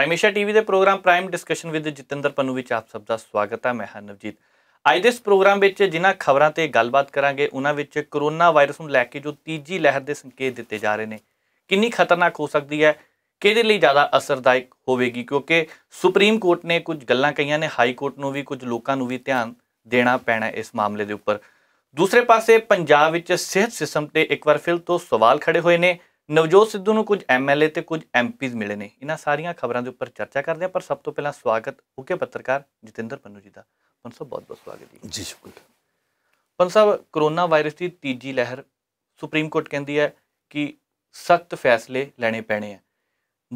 ਪ੍ਰਾਈਮੇਸ਼ਾ TV ਦੇ programme prime discussion with Jatinder Pannu ਵਿੱਚ ਆਪ ਸਭ ਦਾ ਸਵਾਗਤ ਹੈ ਮੈਂ ਹਾਂ ਨਵਜੀਤ ਅੱਜ ਦੇ ਇਸ ਪ੍ਰੋਗਰਾਮ ਵਿੱਚ ਜਿਨ੍ਹਾਂ ਖਬਰਾਂ ਤੇ ਗੱਲਬਾਤ ਕਰਾਂਗੇ ਉਹਨਾਂ ਵਿੱਚ ਕਰੋਨਾ ਵਾਇਰਸ ਨੂੰ ਲੈ ਕੇ ਜੋ ਤੀਜੀ ਲਹਿਰ ਦੇ ਸੰਕੇਤ ਦਿੱਤੇ ਜਾ ਰਹੇ ਨੇ ਕਿੰਨੀ ਖਤਰਨਾਕ ਹੋ ਸਕਦੀ ਹੈ ਕਿਹਦੇ ਲਈ ਜ਼ਿਆਦਾ ਅਸਰਦਾਇਕ ਹੋਵੇਗੀ ਕਿਉਂਕਿ ਸੁਪਰੀਮ ਕੋਰਟ ਨੇ ਕੁਝ ਗੱਲਾਂ ਕਹੀਆਂ ਨੇ ਹਾਈ ਕੋਰਟ ਨੂੰ ਵੀ ਕੁਝ ਲੋਕਾਂ ਨੂੰ ਵੀ ਧਿਆਨ ਦੇਣਾ ਪੈਣਾ ਇਸ ਮਾਮਲੇ ਦੇ ਉੱਪਰ ਦੂਸਰੇ ਪਾਸੇ ਪੰਜਾਬ ਵਿੱਚ ਸਿਹਤ ਸਿਸਟਮ ਤੇ ਇੱਕ ਵਾਰ ਫਿਰ ਤੋਂ ਸਵਾਲ ਖੜੇ ਹੋਏ ਨੇ ਨਵਜੋਤ ਸਿੱਧੂ ਨੂੰ ਕੁਝ ਐਮਐਲਏ ਤੇ ਕੁਝ ਐਮਪੀਜ਼ ਮਿਲੇ ਨੇ ਇਹਨਾਂ ਸਾਰੀਆਂ ਖਬਰਾਂ ਦੇ ਉੱਪਰ ਚਰਚਾ ਕਰਦੇ ਆ ਪਰ ਸਭ ਤੋਂ ਪਹਿਲਾਂ ਸਵਾਗਤ ਓਕੇ ਪੱਤਰਕਾਰ ਜਤਿੰਦਰ ਪੰਨੂ ਜੀ ਦਾ ਪੰਨ ਸਾਹਿਬ ਬਹੁਤ ਬਹੁਤ ਸਵਾਗਤ ਜੀ ਜੀ ਸ਼ੁਕਰੀਆ ਪੰਨ ਸਾਹਿਬ ਕਰੋਨਾ ਵਾਇਰਸ ਦੀ ਤੀਜੀ ਲਹਿਰ ਸੁਪਰੀਮ ਕੋਰਟ ਕਹਿੰਦੀ ਹੈ ਕਿ ਸਖਤ ਫੈਸਲੇ ਲੈਣੇ ਪੈਣੇ ਆ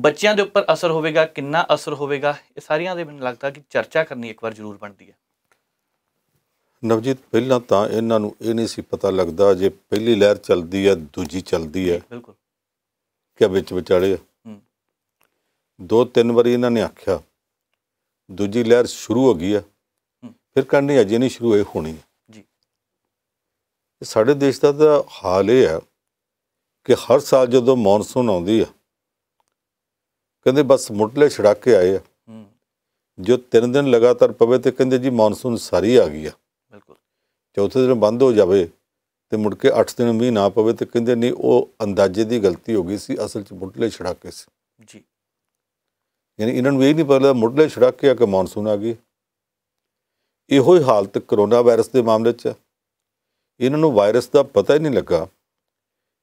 ਬੱਚਿਆਂ ਦੇ ਉੱਪਰ ਅਸਰ ਹੋਵੇਗਾ ਕਿੰਨਾ ਅਸਰ ਹੋਵੇਗਾ ਇਹ ਸਾਰੀਆਂ ਦੇ ਮੈਨੂੰ ਲੱਗਦਾ ਕਿ ਚਰਚਾ ਕਰਨੀ ਇੱਕ ਵਾਰ ਜ਼ਰੂਰ ਬਣਦੀ ਹੈ ਨਵਜੀਤ ਪਹਿਲਾਂ ਤਾਂ ਇਹਨਾਂ ਨੂੰ ਇਹ ਨਹੀਂ ਸੀ ਪਤਾ ਲੱਗਦਾ ਜੇ ਪਹਿਲੀ ਲਹਿਰ ਚੱਲਦੀ ਹੈ ਦੂਜੀ ਚੱਲਦੀ ਹੈ ਬਿਲਕੁਲ ਕਿ ਵਿੱਚ ਵਿਚਾਲੇ ਦੋ ਤਿੰਨ ਵਾਰੀ ਇਹਨਾਂ ਨੇ ਆਖਿਆ ਦੂਜੀ ਲਹਿਰ ਸ਼ੁਰੂ ਹੋ ਗਈ ਆ ਫਿਰ ਕਹਿੰਦੇ ਅਜੇ ਨਹੀਂ ਸ਼ੁਰੂ ਹੋਈ ਹੋਣੀ ਜੀ ਸਾਡੇ ਦੇਸ਼ ਦਾ ਤਾਂ ਹਾਲ ਇਹ ਹੈ ਕਿ ਹਰ ਸਾਲ ਜਦੋਂ ਮੌਨਸੂਨ ਆਉਂਦੀ ਆ ਕਹਿੰਦੇ ਬਸ ਮੁੱਢਲੇ ਛੜਾਕੇ ਆਏ ਆ ਜੋ ਤਿੰਨ ਦਿਨ ਲਗਾਤਾਰ ਪਵੇ ਤੇ ਕਹਿੰਦੇ ਜੀ ਮੌਨਸੂਨ ਸਾਰੀ ਆ ਗਈ ਆ ਬਿਲਕੁਲ ਚੌਥੇ ਦਿਨ ਬੰਦ ਹੋ ਜਾਵੇ ਤੇ ਮੁੜ ਕੇ 8 ਦਿਨ ਵੀ ਨਾ ਪਵੇ ਤੇ ਕਹਿੰਦੇ ਨਹੀਂ ਉਹ ਅੰਦਾਜ਼ੇ ਦੀ ਗਲਤੀ ਹੋ ਗਈ ਸੀ ਅਸਲ 'ਚ ਮੁੱਢਲੇ ਛੜਾਕੇ ਸੀ ਜੀ ਯਾਨੀ ਇਹਨਾਂ ਨੂੰ ਇਹ ਨਹੀਂ ਪਤਾ ਮੁੱਢਲੇ ਛੜਾਕੇ ਆ ਕਿ ਮੌਨਸੂਨ ਆ ਗਈ ਇਹੋ ਹੀ ਹਾਲਤ ਕਰੋਨਾ ਵਾਇਰਸ ਦੇ ਮਾਮਲੇ 'ਚ ਇਹਨਾਂ ਨੂੰ ਵਾਇਰਸ ਦਾ ਪਤਾ ਹੀ ਨਹੀਂ ਲੱਗਾ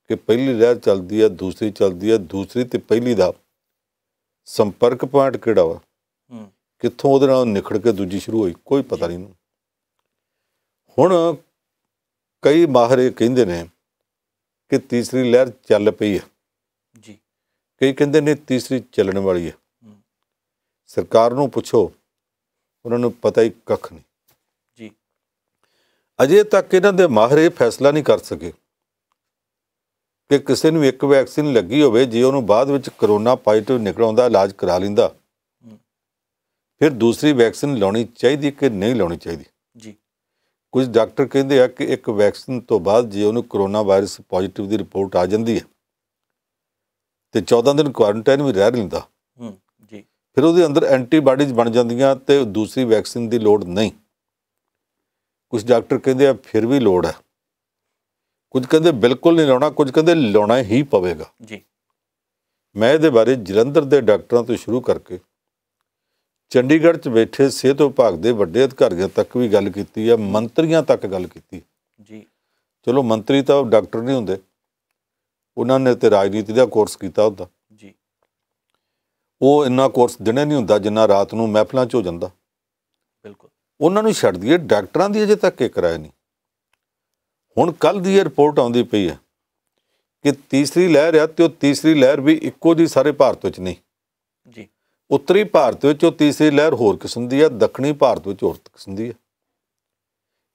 ਕਿ ਪਹਿਲੀ ਲਹਿਰ ਚੱਲਦੀ ਆ ਦੂਸਰੀ ਚੱਲਦੀ ਆ ਦੂਸਰੀ ਤੇ ਪਹਿਲੀ ਦਾ ਸੰਪਰਕ ਪੁਆਇੰਟ ਕਿਹੜਾ ਵਾ ਕਿੱਥੋਂ ਉਹਦੇ ਨਾਲ ਨਿਖੜ ਕੇ ਦੂਜੀ ਸ਼ੁਰੂ ਹੋਈ ਕੋਈ ਪਤਾ ਨਹੀਂ ਹੁਣ ਕਈ ਮਾਹਰ ਇਹ ਕਹਿੰਦੇ ਨੇ ਕਿ ਤੀਸਰੀ ਲਹਿਰ ਚੱਲ ਪਈ ਹੈ ਜੀ ਕਈ ਕਹਿੰਦੇ ਨੇ ਤੀਸਰੀ ਚੱਲਣ ਵਾਲੀ ਹੈ ਸਰਕਾਰ ਨੂੰ ਪੁੱਛੋ ਉਹਨਾਂ ਨੂੰ ਪਤਾ ਹੀ ਕੱਖ ਨਹੀਂ ਜੀ ਅਜੇ ਤੱਕ ਇਹਨਾਂ ਦੇ ਮਾਹਰ ਇਹ ਫੈਸਲਾ ਨਹੀਂ ਕਰ ਸਕੇ ਕਿ ਕਿਸੇ ਨੂੰ ਇੱਕ ਵੈਕਸੀਨ ਲੱਗੀ ਹੋਵੇ ਜੇ ਉਹਨੂੰ ਬਾਅਦ ਵਿੱਚ ਕਰੋਨਾ ਪੋਜ਼ਿਟਿਵ ਨਿਕਲਉਂਦਾ ਇਲਾਜ ਕਰਾ ਲਿੰਦਾ ਫਿਰ ਦੂਸਰੀ ਵੈਕਸੀਨ ਲਾਉਣੀ ਚਾਹੀਦੀ ਕਿ ਨਹੀਂ ਲਾਉਣੀ ਚਾਹੀਦੀ ਕੁਝ ਡਾਕਟਰ ਕਹਿੰਦੇ ਆ ਕਿ ਇੱਕ ਵੈਕਸੀਨ ਤੋਂ ਬਾਅਦ ਜੇ ਉਹਨੂੰ ਕਰੋਨਾ ਵਾਇਰਸ ਪੋਜ਼ਿਟਿਵ ਦੀ ਰਿਪੋਰਟ ਆ ਜਾਂਦੀ ਹੈ ਤੇ 14 ਦਿਨ ਕੁਆਰੰਟਾਈਨ ਵੀ ਰਹਿ ਲੈਂਦਾ ਹੂੰ ਜੀ ਫਿਰ ਉਹਦੇ ਅੰਦਰ ਐਂਟੀਬਾਡੀਜ਼ ਬਣ ਜਾਂਦੀਆਂ ਤੇ ਦੂਸਰੀ ਵੈਕਸੀਨ ਦੀ ਲੋੜ ਨਹੀਂ ਕੁਝ ਡਾਕਟਰ ਕਹਿੰਦੇ ਆ ਫਿਰ ਵੀ ਲੋੜ ਹੈ ਕੁਝ ਕਹਿੰਦੇ ਬਿਲਕੁਲ ਨਹੀਂ ਲਾਉਣਾ ਕੁਝ ਕਹਿੰਦੇ ਲਾਉਣਾ ਹੀ ਪਵੇਗਾ ਜੀ ਮੈਂ ਇਹਦੇ ਬਾਰੇ ਜਲੰਧਰ ਦੇ ਡਾਕਟਰਾਂ ਤੋਂ ਸ਼ੁਰੂ ਕਰਕੇ ਚੰਡੀਗੜ੍ਹ 'ਚ ਬੈਠੇ ਸਿਹਤ ਵਿਭਾਗ ਦੇ ਵੱਡੇ ਅਧਿਕਾਰੀਆਂ ਤੱਕ ਵੀ ਗੱਲ ਕੀਤੀ ਹੈ ਮੰਤਰੀਆਂ ਤੱਕ ਗੱਲ ਕੀਤੀ ਜੀ ਚਲੋ ਮੰਤਰੀ ਤਾਂ ਡਾਕਟਰ ਨਹੀਂ ਹੁੰਦੇ ਉਹਨਾਂ ਨੇ ਤੇ ਰਾਜਨੀਤੀ ਦਾ ਕੋਰਸ ਕੀਤਾ ਹੁੰਦਾ ਜੀ ਉਹ ਇੰਨਾ ਕੋਰਸ ਦਿਨੇ ਨਹੀਂ ਹੁੰਦਾ ਜਿੰਨਾ ਰਾਤ ਨੂੰ ਮਹਿਫਲਾਂ 'ਚ ਹੋ ਜਾਂਦਾ ਬਿਲਕੁਲ ਉਹਨਾਂ ਨੂੰ ਛੱਡ ਦਈਏ ਡਾਕਟਰਾਂ ਦੀ ਅਜੇ ਤੱਕ ਇੱਕ ਕਰਾਇਆ ਨਹੀਂ ਹੁਣ ਕੱਲ ਦੀ ਇਹ ਰਿਪੋਰਟ ਆਉਂਦੀ ਪਈ ਹੈ ਕਿ ਤੀਸਰੀ ਲਹਿਰ ਆ ਤੇ ਉਹ ਤੀਸਰੀ ਲਹਿਰ ਵੀ ਇੱਕੋ ਜੀ ਸਾਰੇ ਭਾਰਤ ਵਿੱਚ ਨਹੀਂ ਜੀ ਉੱਤਰੀ ਭਾਰਤ ਵਿੱਚ ਉਹ ਤੀਸਰੀ ਲਹਿਰ ਹੋਰ ਕਿਸਮ ਦੀ ਹੈ ਦੱਖਣੀ ਭਾਰਤ ਵਿੱਚ ਹੋਰ ਕਿਸਮ ਦੀ ਹੈ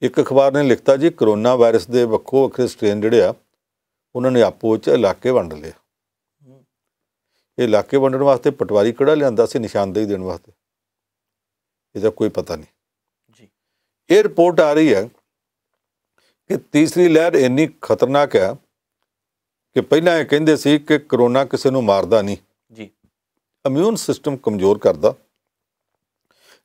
ਇੱਕ ਅਖਬਾਰ ਨੇ ਲਿਖਤਾ ਜੀ ਕਰੋਨਾ ਵਾਇਰਸ ਦੇ ਵੱਖੋ ਵੱਖਰੇ ਸਟ੍ਰੇਨ ਜਿਹੜੇ ਆ ਉਹਨਾਂ ਨੇ ਆਪੋ ਵਿੱਚ ਇਲਾਕੇ ਵੰਡ ਲਏ ਇਹ ਇਲਾਕੇ ਵੰਡਣ ਵਾਸਤੇ ਪਟਵਾਰੀ ਕਿਹੜਾ ਲਿਆਂਦਾ ਸੀ ਨਿਸ਼ਾਨਦੇਹੀ ਦੇਣ ਵਾਸਤੇ ਇਹਦਾ ਕੋਈ ਪਤਾ ਨਹੀਂ ਜੀ ਇਹ ਰਿਪੋਰਟ ਆ ਰਹੀ ਹੈ ਕਿ ਤੀਸਰੀ ਲਹਿਰ ਇੰਨੀ ਖਤਰਨਾਕ ਹੈ ਕਿ ਪਹਿਲਾਂ ਇਹ ਕਹਿੰਦੇ ਸੀ ਕਿ ਕਰੋਨਾ ਕਿਸੇ ਨੂੰ ਮਾਰਦਾ ਨਹੀਂ ਇਮਿਊਨ ਸਿਸਟਮ ਕਮਜ਼ੋਰ ਕਰਦਾ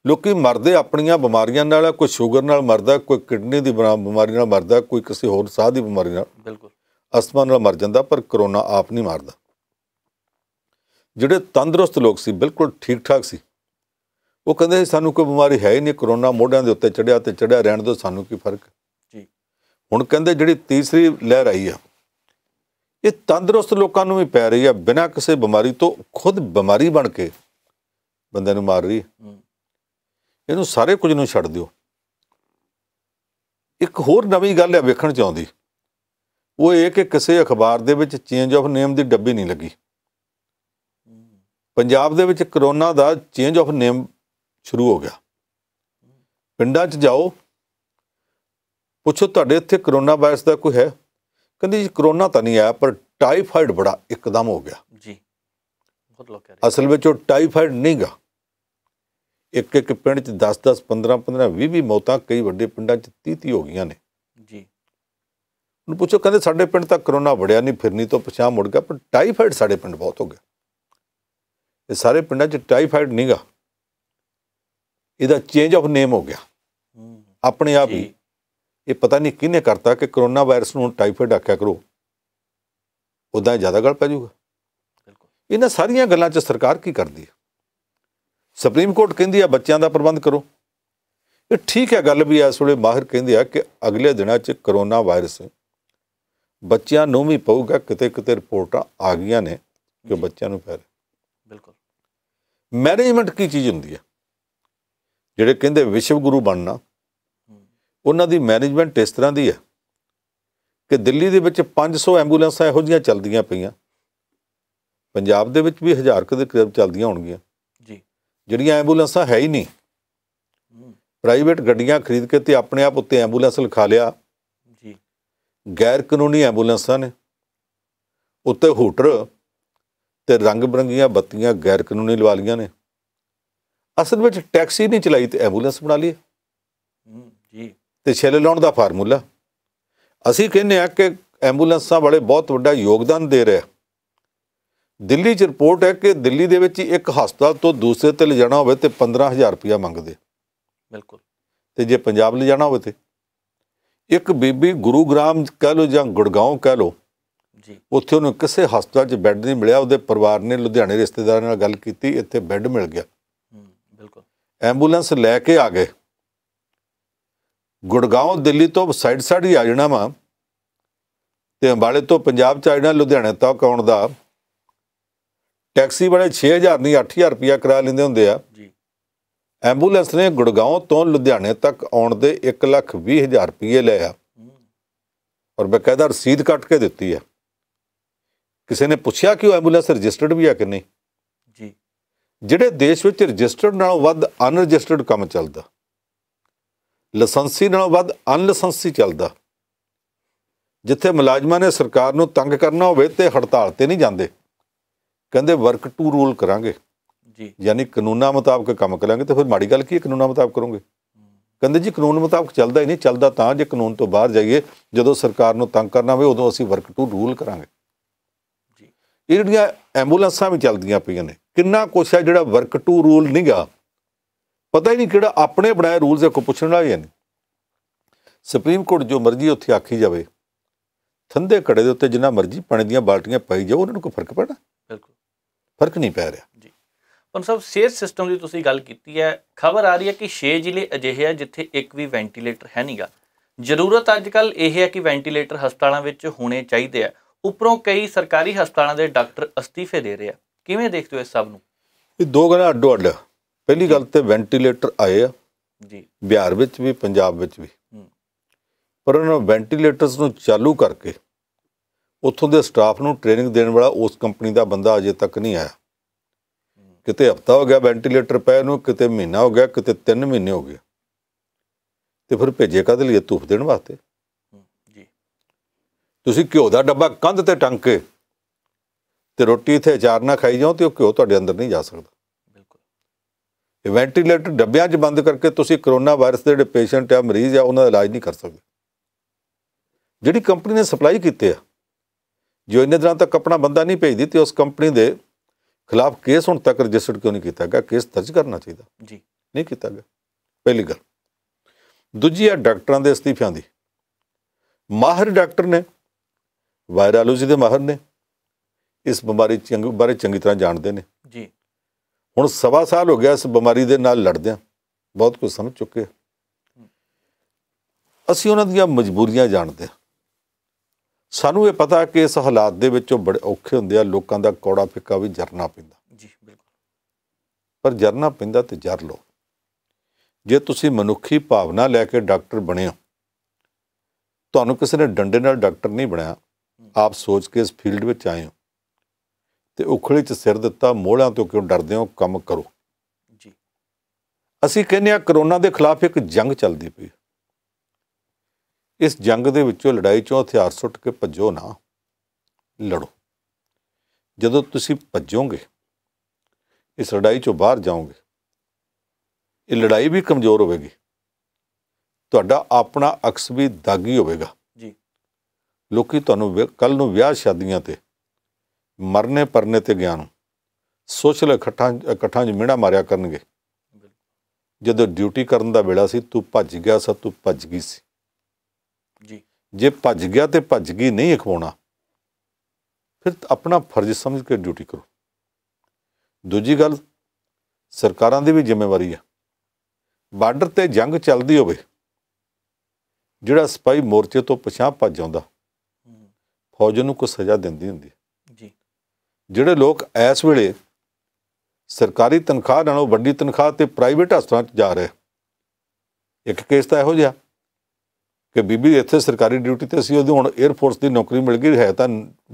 ਲੋਕੀ ਮਰਦੇ ਆਪਣੀਆਂ ਬਿਮਾਰੀਆਂ ਨਾਲ ਕੋਈ ਸ਼ੂਗਰ ਨਾਲ ਮਰਦਾ ਕੋਈ ਕਿਡਨੀ ਦੀ ਬਿਮਾਰੀ ਨਾਲ ਮਰਦਾ ਕੋਈ ਕਿਸੇ ਹੋਰ ਸਾਹ ਦੀ ਬਿਮਾਰੀ ਨਾਲ ਬਿਲਕੁਲ ਅਸਥਮਾ ਨਾਲ ਮਰ ਜਾਂਦਾ ਪਰ ਕਰੋਨਾ ਆਪ ਨਹੀਂ ਮਾਰਦਾ ਜਿਹੜੇ ਤੰਦਰੁਸਤ ਲੋਕ ਸੀ ਬਿਲਕੁਲ ਠੀਕ ਠਾਕ ਸੀ ਉਹ ਕਹਿੰਦੇ ਸਾਨੂੰ ਕੋਈ ਬਿਮਾਰੀ ਹੈ ਹੀ ਨਹੀਂ ਕਰੋਨਾ ਮੋਢਿਆਂ ਦੇ ਉੱਤੇ ਚੜਿਆ ਤੇ ਚੜਿਆ ਰਹਿਣ ਦੋ ਸਾਨੂੰ ਕੀ ਫਰਕ ਜੀ ਹੁਣ ਕਹਿੰਦੇ ਜਿਹੜੀ ਤੀਸਰੀ ਲਹਿਰ ਆਈ ਆ ਇਹ ਤੰਦਰੁਸਤ ਲੋਕਾਂ ਨੂੰ ਵੀ ਪੈ ਰਹੀ ਆ ਬਿਨਾਂ ਕਿਸੇ ਬਿਮਾਰੀ ਤੋਂ ਖੁਦ ਬਿਮਾਰੀ ਬਣ ਕੇ ਬੰਦੇ ਨੂੰ ਮਾਰ ਰਹੀ ਇਹਨੂੰ ਸਾਰੇ ਕੁਝ ਨੂੰ ਛੱਡ ਦਿਓ ਇੱਕ ਹੋਰ ਨਵੀਂ ਗੱਲ ਆ ਵੇਖਣ ਚ ਆਉਂਦੀ ਉਹ ਇਹ ਕਿ ਕਿਸੇ ਅਖਬਾਰ ਦੇ ਵਿੱਚ ਚੇਂਜ ਆਫ ਨੇਮ ਦੀ ਡੱਬੀ ਨਹੀਂ ਲੱਗੀ ਪੰਜਾਬ ਦੇ ਵਿੱਚ ਕਰੋਨਾ ਦਾ ਚੇਂਜ ਆਫ ਨੇਮ ਸ਼ੁਰੂ ਹੋ ਗਿਆ ਪਿੰਡਾਂ 'ਚ ਜਾਓ ਪੁੱਛੋ ਤੁਹਾਡੇ ਇੱਥੇ ਕਰੋਨਾ ਵਾਇਰਸ ਦਾ ਕੋਈ ਹੈ ਕਹਿੰਦੇ ਜੀ ਕਰੋਨਾ ਤਾਂ ਨਹੀਂ ਆਇਆ ਪਰ ਟਾਈਫਾਇਡ ਬੜਾ ਇੱਕਦਮ ਹੋ ਗਿਆ ਜੀ ਬਹੁਤ ਲੋਕ ਕਹਿ ਰਹੇ ਅਸਲ ਵਿੱਚ ਉਹ ਟਾਈਫਾਇਡ ਨਹੀਂਗਾ ਇੱਕ ਇੱਕ ਪਿੰਡ 'ਚ 10 10 15 15 20 20 ਮੌਤਾਂ ਕਈ ਵੱਡੇ ਪਿੰਡਾਂ 'ਚ 30 30 ਹੋ ਗਈਆਂ ਨੇ ਜੀ ਉਹਨੂੰ ਪੁੱਛੋ ਕਹਿੰਦੇ ਸਾਡੇ ਪਿੰਡ ਤਾਂ ਕਰੋਨਾ ਵੜਿਆ ਨਹੀਂ ਫਿਰਨੀ ਤੋਂ ਪਛਾਹ ਮੁੜ ਗਿਆ ਪਰ ਟਾਈਫਾਇਡ ਸਾਡੇ ਪਿੰਡ ਬਹੁਤ ਹੋ ਗਿਆ ਇਹ ਸਾਰੇ ਪਿੰਡਾਂ 'ਚ ਟਾਈਫਾਇਡ ਨਹੀਂਗਾ ਇਹਦਾ ਚੇਂਜ ਆਫ ਨੇਮ ਹੋ ਗਿਆ ਆਪਣੇ ਆਪ ਹੀ ਇਹ ਪਤਾ ਨਹੀਂ ਕਿਹਨੇ ਕਰਤਾ ਕਿ ਕਰੋਨਾ ਵਾਇਰਸ ਨੂੰ ਟਾਈਫਾਇਡ ਆਖਿਆ ਕਰੋ ਉਦਾਂ ਜ਼ਿਆਦਾ ਗੱਲ ਪੈ ਜਾਊਗਾ ਇਹਨਾਂ ਸਾਰੀਆਂ ਗੱਲਾਂ 'ਚ ਸਰਕਾਰ ਕੀ ਕਰਦੀ ਹੈ ਸੁਪਰੀਮ ਕੋਰਟ ਕਹਿੰਦੀ ਆ ਬੱਚਿਆਂ ਦਾ ਪ੍ਰਬੰਧ ਕਰੋ ਇਹ ਠੀਕ ਹੈ ਗੱਲ ਵੀ ਐ ਸੋਲੇ ਮਾਹਿਰ ਕਹਿੰਦੇ ਆ ਕਿ ਅਗਲੇ ਦਿਨਾਂ 'ਚ ਕਰੋਨਾ ਵਾਇਰਸ ਬੱਚਿਆਂ ਨੂੰ ਵੀ ਪਊਗਾ ਕਿਤੇ ਕਿਤੇ ਰਿਪੋਰਟਾਂ ਆ ਗਈਆਂ ਨੇ ਕਿ ਬੱਚਿਆਂ ਨੂੰ ਫੈਲ ਬਿਲਕੁਲ ਮੈਨੇਜਮੈਂਟ ਕੀ ਚੀਜ਼ ਹੁੰਦੀ ਹੈ ਜਿਹੜੇ ਕਹਿੰਦੇ ਵਿਸ਼ਵ ਗੁਰੂ ਬਣਨਾ ਉਹਨਾਂ ਦੀ ਮੈਨੇਜਮੈਂਟ ਇਸ ਤਰ੍ਹਾਂ ਦੀ ਹੈ ਕਿ ਦਿੱਲੀ ਦੇ ਵਿੱਚ 500 ਐਂਬੂਲੈਂਸਾਂ ਇਹੋ ਜੀਆਂ ਚੱਲਦੀਆਂ ਪਈਆਂ ਪੰਜਾਬ ਦੇ ਵਿੱਚ ਵੀ ਹਜ਼ਾਰ ਕਦੇ ਕਰੀਬ ਚੱਲਦੀਆਂ ਹੋਣਗੀਆਂ ਜੀ ਜਿਹੜੀਆਂ ਐਂਬੂਲੈਂਸਾਂ ਹੈ ਹੀ ਨਹੀਂ ਪ੍ਰਾਈਵੇਟ ਗੱਡੀਆਂ ਖਰੀਦ ਕੇ ਤੇ ਆਪਣੇ ਆਪ ਉੱਤੇ ਐਂਬੂਲੈਂਸ ਲਿਖਾ ਲਿਆ ਜੀ ਗੈਰ ਕਾਨੂੰਨੀ ਐਂਬੂਲੈਂਸਾਂ ਨੇ ਉੱਤੇ ਹੂਟਰ ਤੇ ਰੰਗ ਬਰੰਗੀਆਂ ਬੱਤੀਆਂ ਗੈਰ ਕਾਨੂੰਨੀ ਲਵਾ ਲੀਆਂ ਨੇ ਅਸਲ ਵਿੱਚ ਟੈਕਸੀ ਨਹੀਂ ਚਲਾਈ ਤੇ ਐਂਬੂਲੈਂਸ ਬਣਾ ਲਈ ਜੀ ਤੇ ਛਿੱਲ ਲਾਉਣ ਦਾ ਫਾਰਮੂਲਾ ਅਸੀਂ ਕਹਿੰਦੇ ਆ ਕਿ ਐਂਬੂਲੈਂਸਾਂ ਵਾਲੇ ਬਹੁਤ ਵੱਡਾ ਯੋਗਦਾਨ ਦੇ ਰਹੇ ਦਿੱਲੀ 'ਚ ਰਿਪੋਰਟ ਹੈ ਕਿ ਦਿੱਲੀ ਦੇ ਵਿੱਚ ਇੱਕ ਹਸਪਤਾਲ ਤੋਂ ਦੂਸਰੇ ਤੇ ਲਿਜਾਣਾ ਹੋਵੇ ਤੇ 15000 ਰੁਪਇਆ ਮੰਗਦੇ ਬਿਲਕੁਲ ਤੇ ਜੇ ਪੰਜਾਬ ਲਿਜਾਣਾ ਹੋਵੇ ਤੇ ਇੱਕ ਬੀਬੀ ਗੁਰੂਗ੍ਰਾਮ ਕਹਿ ਲੋ ਜਾਂ ਗੁੜਗਾਉਂ ਕਹਿ ਲੋ ਜੀ ਉੱਥੇ ਉਹਨੂੰ ਕਿਸੇ ਹਸਪਤਾਲ 'ਚ ਬੈੱਡ ਨਹੀਂ ਮਿਲਿਆ ਉਹਦੇ ਪਰਿਵਾਰ ਨੇ ਲੁਧਿਆਣੇ ਰਿਸ਼ਤੇਦਾਰਾਂ ਨਾਲ ਗੱਲ ਕੀਤੀ ਇੱਥੇ ਬੈੱਡ ਮਿਲ ਗਿਆ ਬਿਲਕੁਲ ਐਂਬੂਲੈਂਸ ਲੈ ਕੇ ਆ ਗਏ ਗੁੜਗਾਉਂ ਦਿੱਲੀ ਤੋਂ ਸਾਈਡ ਸਾਈਡ ਹੀ ਆ ਜਾਣਾ ਵਾ ਤੇ ਅੰਬਾਲੇ ਤੋਂ ਪੰਜਾਬ ਚ ਆ ਜਾਣਾ ਲੁਧਿਆਣੇ ਤੱਕ ਆਉਣ ਦਾ ਟੈਕਸੀ ਵਾਲੇ 6000 ਨਹੀਂ 8000 ਰੁਪਿਆ ਕਰਾ ਲੈਂਦੇ ਹੁੰਦੇ ਆ ਜੀ ਐਂਬੂਲੈਂਸ ਨੇ ਗੁੜਗਾਉਂ ਤੋਂ ਲੁਧਿਆਣੇ ਤੱਕ ਆਉਣ ਦੇ 120000 ਰੁਪਏ ਲਏ ਆ ਔਰ ਬਕਾਇਦਾ ਰਸੀਦ ਕੱਟ ਕੇ ਦਿੱਤੀ ਆ ਕਿਸੇ ਨੇ ਪੁੱਛਿਆ ਕਿ ਉਹ ਐਂਬੂਲੈਂਸ ਰਜਿਸਟਰਡ ਵੀ ਆ ਕਿ ਨਹੀਂ ਜੀ ਜਿਹੜੇ ਦੇਸ਼ ਵਿੱਚ ਰਜਿਸਟਰਡ ਨਾਲੋਂ ਵੱਧ ਅਨਰਜਿਸਟਰਡ ਕੰਮ ਚੱਲਦਾ ਲਾਇਸੈਂਸੀ ਨਾਲੋਂ ਵੱਧ ਅਨਲਾਇਸੈਂਸੀ ਚੱਲਦਾ ਜਿੱਥੇ ਮੁਲਾਜ਼ਮਾਂ ਨੇ ਸਰਕਾਰ ਨੂੰ ਤੰਗ ਕਰਨਾ ਹੋਵੇ ਤੇ ਹੜਤਾਲ ਤੇ ਨਹੀਂ ਜਾਂਦੇ ਕਹਿੰਦੇ ਵਰਕ ਟੂ ਰੂਲ ਕਰਾਂਗੇ ਜੀ ਯਾਨੀ ਕਾਨੂੰਨਾਂ ਮੁਤਾਬਕ ਕੰਮ ਕਰਾਂਗੇ ਤੇ ਫਿਰ ਮਾੜੀ ਗੱਲ ਕੀ ਹੈ ਕਾਨੂੰਨਾਂ ਮੁਤਾਬਕ ਕਰੋਗੇ ਕਹਿੰਦੇ ਜੀ ਕਾਨੂੰਨ ਮੁਤਾਬਕ ਚੱਲਦਾ ਹੀ ਨਹੀਂ ਚੱਲਦਾ ਤਾਂ ਜੇ ਕਾਨੂੰਨ ਤੋਂ ਬਾਹਰ ਜਾਈਏ ਜਦੋਂ ਸਰਕਾਰ ਨੂੰ ਤੰਗ ਕਰਨਾ ਹੋਵੇ ਉਦੋਂ ਅਸੀਂ ਵਰਕ ਟੂ ਰੂਲ ਕਰਾਂਗੇ ਜੀ ਇਹ ਜਿਹੜੀਆਂ ਐਂਬੂਲੈਂਸਾਂ ਵੀ ਚੱਲਦੀਆਂ ਪਈਆਂ ਨੇ ਕਿੰਨਾ ਕੁਛ ਹੈ ਜਿਹੜਾ ਵਰਕ ਟੂ ਰੂਲ ਨਹੀਂਗਾ ਪਤਾ ਹੀ ਨਹੀਂ ਕਿਹੜਾ ਆਪਣੇ ਬਣਾਏ ਰੂਲਸ ਕੋ ਪੁੱਛਣ ਵਾਲਾ ਹੀ ਨਹੀਂ ਸੁਪਰੀਮ ਕੋਰਟ ਜੋ ਮਰਜ਼ੀ ਉੱਥੇ ਆਖੀ ਜਾਵੇ ਥੰਦੇ ਘੜੇ ਦੇ ਉੱਤੇ ਜਿੰਨਾ ਮਰਜ਼ੀ ਪਾਣੀ ਦੀਆਂ ਬਾਲਟੀਆਂ ਪਾਈ ਜਾਓ ਉਹਨਾਂ ਨੂੰ ਕੋਈ ਫਰਕ ਪੈਣਾ ਬਿਲਕੁਲ ਫਰਕ ਨਹੀਂ ਪੈ ਰਿਹਾ ਜੀ ਪਰ ਸਭ ਸਿਹਤ ਸਿਸਟਮ ਦੀ ਤੁਸੀਂ ਗੱਲ ਕੀਤੀ ਹੈ ਖਬਰ ਆ ਰਹੀ ਹੈ ਕਿ 6 ਜ਼ਿਲ੍ਹੇ ਅਜਿਹੇ ਆ ਜਿੱਥੇ ਇੱਕ ਵੀ ਵੈਂਟੀਲੇਟਰ ਹੈ ਨਹੀਂਗਾ ਜ਼ਰੂਰਤ ਅੱਜ ਕੱਲ ਇਹ ਹੈ ਕਿ ਵੈਂਟੀਲੇਟਰ ਹਸਪਤਾਲਾਂ ਵਿੱਚ ਹੋਣੇ ਚਾਹੀਦੇ ਆ ਉੱਪਰੋਂ ਕਈ ਸਰਕਾਰੀ ਹਸਪਤਾਲਾਂ ਦੇ ਡਾਕਟਰ ਅਸਤੀਫੇ ਦੇ ਰਹੇ ਆ ਕਿਵੇਂ ਦੇਖਦੇ ਹੋ ਇਸ ਸਭ ਨੂੰ ਇਹ ਦੋ ਗੱਲਾਂ ਅੱਡੋ ਅੱਡ ਪਹਿਲੀ ਗੱਲ ਤੇ ਵੈਂਟੀਲੇਟਰ ਆਏ ਆ ਜੀ ਬਿਹਾਰ ਵਿੱਚ ਵੀ ਪੰਜਾਬ ਵਿੱਚ ਵੀ ਪਰ ਉਹਨਾਂ ਵੈਂਟੀਲੇਟਰਸ ਨੂੰ ਚਾਲੂ ਕਰਕੇ ਉੱਥੋਂ ਦੇ ਸਟਾਫ ਨੂੰ ਟ੍ਰੇਨਿੰਗ ਦੇਣ ਵਾਲਾ ਉਸ ਕੰਪਨੀ ਦਾ ਬੰਦਾ ਅਜੇ ਤੱਕ ਨਹੀਂ ਆਇਆ ਕਿਤੇ ਹਫਤਾ ਹੋ ਗਿਆ ਵੈਂਟੀਲੇਟਰ ਪਏ ਨੂੰ ਕਿਤੇ ਮਹੀਨਾ ਹੋ ਗਿਆ ਕਿਤੇ 3 ਮਹੀਨੇ ਹੋ ਗਏ ਤੇ ਫਿਰ ਭੇਜੇ ਕਾਦੇ ਲਈ ਧੂਫ ਦੇਣ ਵਾਸਤੇ ਜੀ ਤੁਸੀਂ ਘਿਓ ਦਾ ਡੱਬਾ ਕੰਧ ਤੇ ਟੰਕੇ ਕੇ ਤੇ ਰੋਟੀ ਇਥੇ ਅਚਾਰ ਨਾ ਖਾਈ ਜਾਓ ਤੇ ਉਹ ਘਿਓ ਤੁਹਾਡੇ ਅੰਦਰ ਨਹੀਂ ਜਾ ਸਕਦਾ ਵੈਂਟੀਲੇਟਰ ਡੱਬਿਆਂ 'ਚ ਬੰਦ ਕਰਕੇ ਤੁਸੀਂ ਕਰੋਨਾ ਵਾਇਰਸ ਦੇ ਜਿਹੜੇ ਪੇਸ਼ੈਂਟ ਆ ਮਰੀਜ਼ ਆ ਉਹਨਾਂ ਦਾ ਇਲਾਜ ਨਹੀਂ ਕਰ ਸਕਦੇ ਜਿਹੜੀ ਕੰਪਨੀ ਨੇ ਸਪਲਾਈ ਕੀਤੇ ਆ ਜੋ ਇੰਨੇ ਦਿਨਾਂ ਤੱਕ ਆਪਣਾ ਬੰਦਾ ਨਹੀਂ ਭੇਜਦੀ ਤੇ ਉਸ ਕੰਪਨੀ ਦੇ ਖਿਲਾਫ ਕੇਸ ਹੁਣ ਤੱਕ ਰਜਿਸਟਰਡ ਕਿਉਂ ਨਹੀਂ ਕੀਤਾ ਗਿਆ ਕੇਸ ਦਰਜ ਕਰਨਾ ਚਾਹੀਦਾ ਜੀ ਨਹੀਂ ਕੀਤਾ ਗਿਆ ਪਹਿਲੀ ਗੱਲ ਦੂਜੀ ਆ ਡਾਕਟਰਾਂ ਦੇ ਅਸਤੀਫਿਆਂ ਦੀ ਮਾਹਰ ਡਾਕਟਰ ਨੇ ਵਾਇਰਲੋਜੀ ਦੇ ਮਾਹਰ ਨੇ ਇਸ ਬਿਮਾਰੀ ਚੰਗੀ ਬਾਰੇ ਚੰਗੀ ਤਰ੍ਹਾਂ ਜਾਣਦੇ ਨੇ ਜੀ ਹੁਣ ਸਵਾ ਸਾਲ ਹੋ ਗਿਆ ਇਸ ਬਿਮਾਰੀ ਦੇ ਨਾਲ ਲੜਦਿਆਂ ਬਹੁਤ ਕੁਝ ਸਮਝ ਚੁੱਕੇ ਅਸੀਂ ਉਹਨਾਂ ਦੀਆਂ ਮਜਬੂਰੀਆਂ ਜਾਣਦੇ ਹਾਂ ਸਾਨੂੰ ਇਹ ਪਤਾ ਕਿ ਇਸ ਹਾਲਾਤ ਦੇ ਵਿੱਚ ਉਹ ਬੜੇ ਔਖੇ ਹੁੰਦੇ ਆ ਲੋਕਾਂ ਦਾ ਕੌੜਾ ਫਿੱਕਾ ਵੀ ਜਰਨਾ ਪੈਂਦਾ ਜੀ ਬਿਲਕੁਲ ਪਰ ਜਰਨਾ ਪੈਂਦਾ ਤੇ ਜਰ ਲੋ ਜੇ ਤੁਸੀਂ ਮਨੁੱਖੀ ਭਾਵਨਾ ਲੈ ਕੇ ਡਾਕਟਰ ਬਣੇ ਹੋ ਤੁਹਾਨੂੰ ਕਿਸੇ ਨੇ ਡੰਡੇ ਨਾਲ ਡਾਕਟਰ ਨਹੀਂ ਬਣਾਇਆ ਆਪ ਸੋਚ ਕੇ ਇਸ ਫੀਲਡ ਵਿੱਚ ਆਏ ਹੋ ਤੇ ਉਖਲੇ 'ਚ ਸਿਰ ਦਿੱਤਾ ਮੋਹਲਿਆਂ ਤੋਂ ਕਿਉਂ ਡਰਦੇ ਹੋ ਕੰਮ ਕਰੋ ਜੀ ਅਸੀਂ ਕਹਿੰਦੇ ਆ ਕਰੋਨਾ ਦੇ ਖਿਲਾਫ ਇੱਕ ਜੰਗ ਚੱਲਦੀ ਪਈ ਇਸ ਜੰਗ ਦੇ ਵਿੱਚੋਂ ਲੜਾਈ 'ਚੋਂ ਹਥਿਆਰ ਸੁੱਟ ਕੇ ਭੱਜੋ ਨਾ ਲੜੋ ਜਦੋਂ ਤੁਸੀਂ ਭੱਜੋਗੇ ਇਸ ਲੜਾਈ 'ਚੋਂ ਬਾਹਰ ਜਾਓਗੇ ਇਹ ਲੜਾਈ ਵੀ ਕਮਜ਼ੋਰ ਹੋਵੇਗੀ ਤੁਹਾਡਾ ਆਪਣਾ ਅਕਸ ਵੀ ਦਾਗੀ ਹੋਵੇਗਾ ਜੀ ਲੋਕੀ ਤੁਹਾਨੂੰ ਕੱਲ ਨੂੰ ਵਿਆਹ ਸ਼ਾਦੀਆਂ ਤੇ ਮਰਨੇ ਪਰਨੇ ਤੇ ਗਿਆਨ ਸੋਸ਼ਲ ਇਕੱਠਾਂ ਇਕੱਠਾਂ ਜਿ ਮਿਹਣਾ ਮਾਰਿਆ ਕਰਨਗੇ ਜਦੋਂ ਡਿਊਟੀ ਕਰਨ ਦਾ ਵੇਲਾ ਸੀ ਤੂੰ ਭੱਜ ਗਿਆ ਸਾ ਤੂੰ ਭੱਜ ਗਈ ਸੀ ਜੀ ਜੇ ਭੱਜ ਗਿਆ ਤੇ ਭੱਜ ਗਈ ਨਹੀਂ ਅਖਵਾਉਣਾ ਫਿਰ ਆਪਣਾ ਫਰਜ਼ ਸਮਝ ਕੇ ਡਿਊਟੀ ਕਰੋ ਦੂਜੀ ਗੱਲ ਸਰਕਾਰਾਂ ਦੀ ਵੀ ਜ਼ਿੰਮੇਵਾਰੀ ਆ ਬਾਰਡਰ ਤੇ ਜੰਗ ਚੱਲਦੀ ਹੋਵੇ ਜਿਹੜਾ ਸਪਾਈ ਮੋਰਚੇ ਤੋਂ ਪਛਾਹ ਭੱਜ ਜਾਂਦਾ ਫੌਜ ਨੂੰ ਕੋਈ ਸਜ਼ਾ ਦਿੰਦੀ ਹੁੰਦੀ ਜਿਹੜੇ ਲੋਕ ਇਸ ਵੇਲੇ ਸਰਕਾਰੀ ਤਨਖਾਹ ਨਾਲੋਂ ਵੱਡੀ ਤਨਖਾਹ ਤੇ ਪ੍ਰਾਈਵੇਟ ਹਸਪਤਾਲਾਂ 'ਚ ਜਾ ਰਹੇ ਇੱਕ ਕੇਸ ਤਾਂ ਇਹੋ ਜਿਹਾ ਕਿ ਬੀਬੀ ਇੱਥੇ ਸਰਕਾਰੀ ਡਿਊਟੀ ਤੇ ਸੀ ਉਹਦੇ ਹੁਣ 에ਅਰਫੋਰਸ ਦੀ ਨੌਕਰੀ ਮਿਲ ਗਈ ਹੈ ਤਾਂ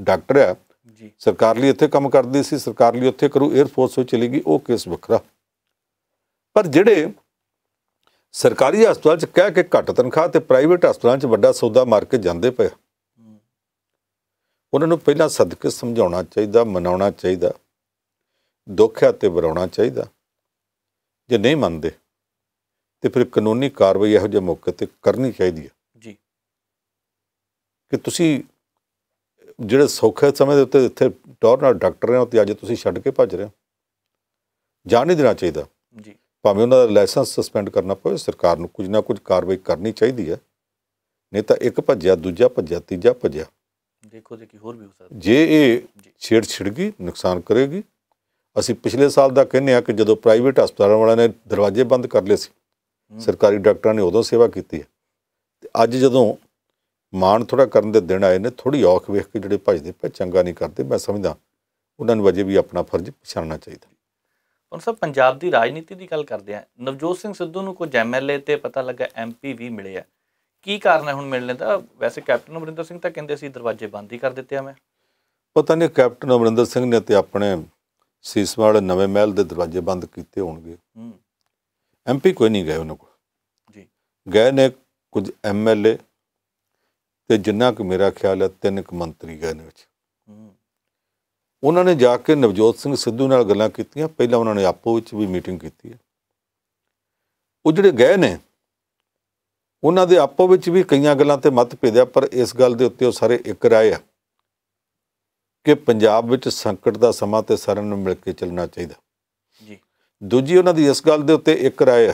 ਡਾਕਟਰ ਆ ਜੀ ਸਰਕਾਰ ਲਈ ਇੱਥੇ ਕੰਮ ਕਰਦੀ ਸੀ ਸਰਕਾਰ ਲਈ ਉੱਥੇ ਕਰੂ 에ਅਰਫੋਰਸ ਵਿੱਚ ਚਲੀ ਗਈ ਉਹ ਕੇਸ ਵੱਖਰਾ ਪਰ ਜਿਹੜੇ ਸਰਕਾਰੀ ਹਸਪਤਾਲ 'ਚ ਕਹਿ ਕੇ ਘੱਟ ਤਨਖਾਹ ਤੇ ਪ੍ਰਾਈਵੇਟ ਹਸਪਤਾਲਾਂ 'ਚ ਵੱਡਾ ਸੌਦਾ ਮਾਰ ਕੇ ਜਾਂਦੇ ਪਏ ਉਹਨਾਂ ਨੂੰ ਪਹਿਲਾਂ ਸਦਕੇ ਸਮਝਾਉਣਾ ਚਾਹੀਦਾ ਮਨਾਉਣਾ ਚਾਹੀਦਾ ਦੁੱਖ ਹੈ ਤੇ ਬਰਾਉਣਾ ਚਾਹੀਦਾ ਜੇ ਨਹੀਂ ਮੰਨਦੇ ਤੇ ਫਿਰ ਕਾਨੂੰਨੀ ਕਾਰਵਾਈ ਇਹੋ ਜਿਹੇ ਮੌਕੇ ਤੇ ਕਰਨੀ ਚਾਹੀਦੀ ਹੈ ਜੀ ਕਿ ਤੁਸੀਂ ਜਿਹੜੇ ਸੌਖੇ ਸਮੇਂ ਦੇ ਉੱਤੇ ਇੱਥੇ ਟੌਰ ਨਾਲ ਡਾਕਟਰ ਰਹੇ ਹੋ ਤੇ ਅੱਜ ਤੁਸੀਂ ਛੱਡ ਕੇ ਭੱਜ ਰਹੇ ਹੋ ਜਾਣ ਨਹੀਂ ਦੇਣਾ ਚਾਹੀਦਾ ਜੀ ਭਾਵੇਂ ਉਹਨਾਂ ਦਾ ਲਾਇਸੈਂਸ ਸਸਪੈਂਡ ਕਰਨਾ ਪਵੇ ਸਰਕਾਰ ਨੂੰ ਕੁਝ ਨਾ ਕੁਝ ਕਾਰਵਾਈ ਕਰਨੀ ਚਾਹੀਦੀ ਹੈ ਨਹੀਂ ਤਾਂ ਇੱਕ ਭੱਜਿਆ ਦੂਜਾ ਭੱਜਿਆ ਤੀਜਾ ਭੱਜਿਆ ਦੇਖੋ ਜੇ ਕਿ ਹੋਰ ਵੀ ਹੋ ਸਕਦਾ ਜੇ ਇਹ ਛੇੜ ਗਈ ਨੁਕਸਾਨ ਕਰੇਗੀ ਅਸੀਂ ਪਿਛਲੇ ਸਾਲ ਦਾ ਕਹਿੰਨੇ ਆ ਕਿ ਜਦੋਂ ਪ੍ਰਾਈਵੇਟ ਹਸਪਤਾਲਾਂ ਵਾਲਿਆਂ ਨੇ ਦਰਵਾਜ਼ੇ ਬੰਦ ਕਰ ਲਏ ਸੀ ਸਰਕਾਰੀ ਡਾਕਟਰਾਂ ਨੇ ਉਦੋਂ ਸੇਵਾ ਕੀਤੀ ਹੈ ਤੇ ਅੱਜ ਜਦੋਂ ਮਾਣ ਥੋੜਾ ਕਰਨ ਦੇ ਦਿਨ ਆਏ ਨੇ ਥੋੜੀ ਔਖ ਵੇਖ ਕੇ ਜਿਹੜੇ ਭਜਦੇ ਪਏ ਚੰਗਾ ਨਹੀਂ ਕਰਦੇ ਮੈਂ ਸਮਝਦਾ ਉਹਨਾਂ ਨੂੰ ਵਜੇ ਵੀ ਆਪਣਾ ਫਰਜ਼ ਪਛਾਣਨਾ ਚਾਹੀਦਾ ਹੁਣ ਸਭ ਪੰਜਾਬ ਦੀ ਰਾਜਨੀਤੀ ਦੀ ਗੱਲ ਕਰਦੇ ਆ ਨਵਜੋਤ ਸਿੰਘ ਸਿੱਧੂ ਨੂੰ ਕੁਝ ਐਮਐਲਏ ਤੇ ਪਤਾ ਲੱਗਾ ਐਮਪੀ ਵੀ ਮਿਲੇ ਆ ਕੀ ਕਾਰਨ ਹੈ ਹੁਣ ਮਿਲਣ ਦਾ ਵੈਸੇ ਕੈਪਟਨ ਅਮਰਿੰਦਰ ਸਿੰਘ ਤਾਂ ਕਹਿੰਦੇ ਸੀ ਦਰਵਾਜ਼ੇ ਬੰਦ ਹੀ ਕਰ ਦਿੱਤੇ ਆ ਮੈਂ ਪਤਾ ਨਹੀਂ ਕੈਪਟਨ ਅਮਰਿੰਦਰ ਸਿੰਘ ਨੇ ਤੇ ਆਪਣੇ ਸੀਸਵਾਲ ਨਵੇਂ ਮਹਿਲ ਦੇ ਦਰਵਾਜ਼ੇ ਬੰਦ ਕੀਤੇ ਹੋਣਗੇ ਐਮਪੀ ਕੋਈ ਨਹੀਂ ਗਏ ਉਹਨਾਂ ਕੋਲ ਜੀ ਗਏ ਨੇ ਕੁਝ ਐਮਐਲਏ ਤੇ ਜਿੰਨਾ ਕਿ ਮੇਰਾ ਖਿਆਲ ਹੈ ਤਿੰਨ ਕੁ ਮੰਤਰੀ ਗਏ ਨੇ ਵਿੱਚ ਉਹਨਾਂ ਨੇ ਜਾ ਕੇ ਨਵਜੋਤ ਸਿੰਘ ਸਿੱਧੂ ਨਾਲ ਗੱਲਾਂ ਕੀਤੀਆਂ ਪਹਿਲਾਂ ਉਹਨਾਂ ਨੇ ਆਪੋ ਵਿੱਚ ਵੀ ਮੀਟਿੰਗ ਕੀਤੀ ਹੈ ਉਹ ਜਿਹੜੇ ਗਏ ਨੇ ਉਹਨਾਂ ਦੇ ਆਪੋ ਵਿੱਚ ਵੀ ਕਈਆਂ ਗੱਲਾਂ ਤੇ ਮਤਭੇਦ ਆ ਪਰ ਇਸ ਗੱਲ ਦੇ ਉੱਤੇ ਉਹ ਸਾਰੇ ਇੱਕ ਰਾਏ ਆ ਕਿ ਪੰਜਾਬ ਵਿੱਚ ਸੰਕਟ ਦਾ ਸਮਾਂ ਤੇ ਸਾਰਿਆਂ ਨੂੰ ਮਿਲ ਕੇ ਚੱਲਣਾ ਚਾਹੀਦਾ ਜੀ ਦੂਜੀ ਉਹਨਾਂ ਦੀ ਇਸ ਗੱਲ ਦੇ ਉੱਤੇ ਇੱਕ ਰਾਏ ਆ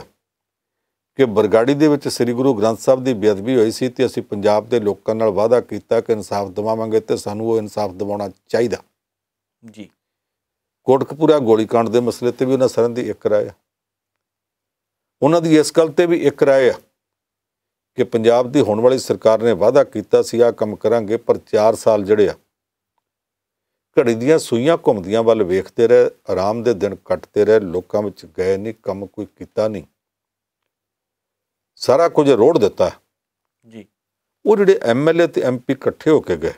ਕਿ ਬਰਗਾੜੀ ਦੇ ਵਿੱਚ ਸ੍ਰੀ ਗੁਰੂ ਗ੍ਰੰਥ ਸਾਹਿਬ ਦੀ ਬੇਅਦਬੀ ਹੋਈ ਸੀ ਤੇ ਅਸੀਂ ਪੰਜਾਬ ਦੇ ਲੋਕਾਂ ਨਾਲ ਵਾਅਦਾ ਕੀਤਾ ਕਿ ਇਨਸਾਫ ਦਿਵਾਵਾਂਗੇ ਤੇ ਸਾਨੂੰ ਉਹ ਇਨਸਾਫ ਦਿਵਾਉਣਾ ਚਾਹੀਦਾ ਜੀ ਕੋਟਕਪੂਰਾ ਗੋਲੀकांड ਦੇ ਮਸਲੇ ਤੇ ਵੀ ਉਹਨਾਂ ਸਰਨ ਦੀ ਇੱਕ ਰਾਏ ਆ ਉਹਨਾਂ ਦੀ ਇਸ ਗੱਲ ਤੇ ਵੀ ਇੱਕ ਰਾਏ ਆ ਕਿ ਪੰਜਾਬ ਦੀ ਹੋਣ ਵਾਲੀ ਸਰਕਾਰ ਨੇ ਵਾਅਦਾ ਕੀਤਾ ਸੀ ਆ ਕੰਮ ਕਰਾਂਗੇ ਪਰ 4 ਸਾਲ ਜਿਹੜੇ ਆ ਘੜੀ ਦੀਆਂ ਸੂਈਆਂ ਘੁੰਮਦੀਆਂ ਵੱਲ ਵੇਖਦੇ ਰਹੇ ਆਰਾਮ ਦੇ ਦਿਨ ਕੱਟਦੇ ਰਹੇ ਲੋਕਾਂ ਵਿੱਚ ਗਏ ਨਹੀਂ ਕੰਮ ਕੋਈ ਕੀਤਾ ਨਹੀਂ ਸਾਰਾ ਕੁਝ ਰੋੜ ਦਿੱਤਾ ਜੀ ਉਹ ਜਿਹੜੇ ਐਮਐਲਏ ਤੇ ਐਮਪੀ ਇਕੱਠੇ ਹੋ ਕੇ ਗਏ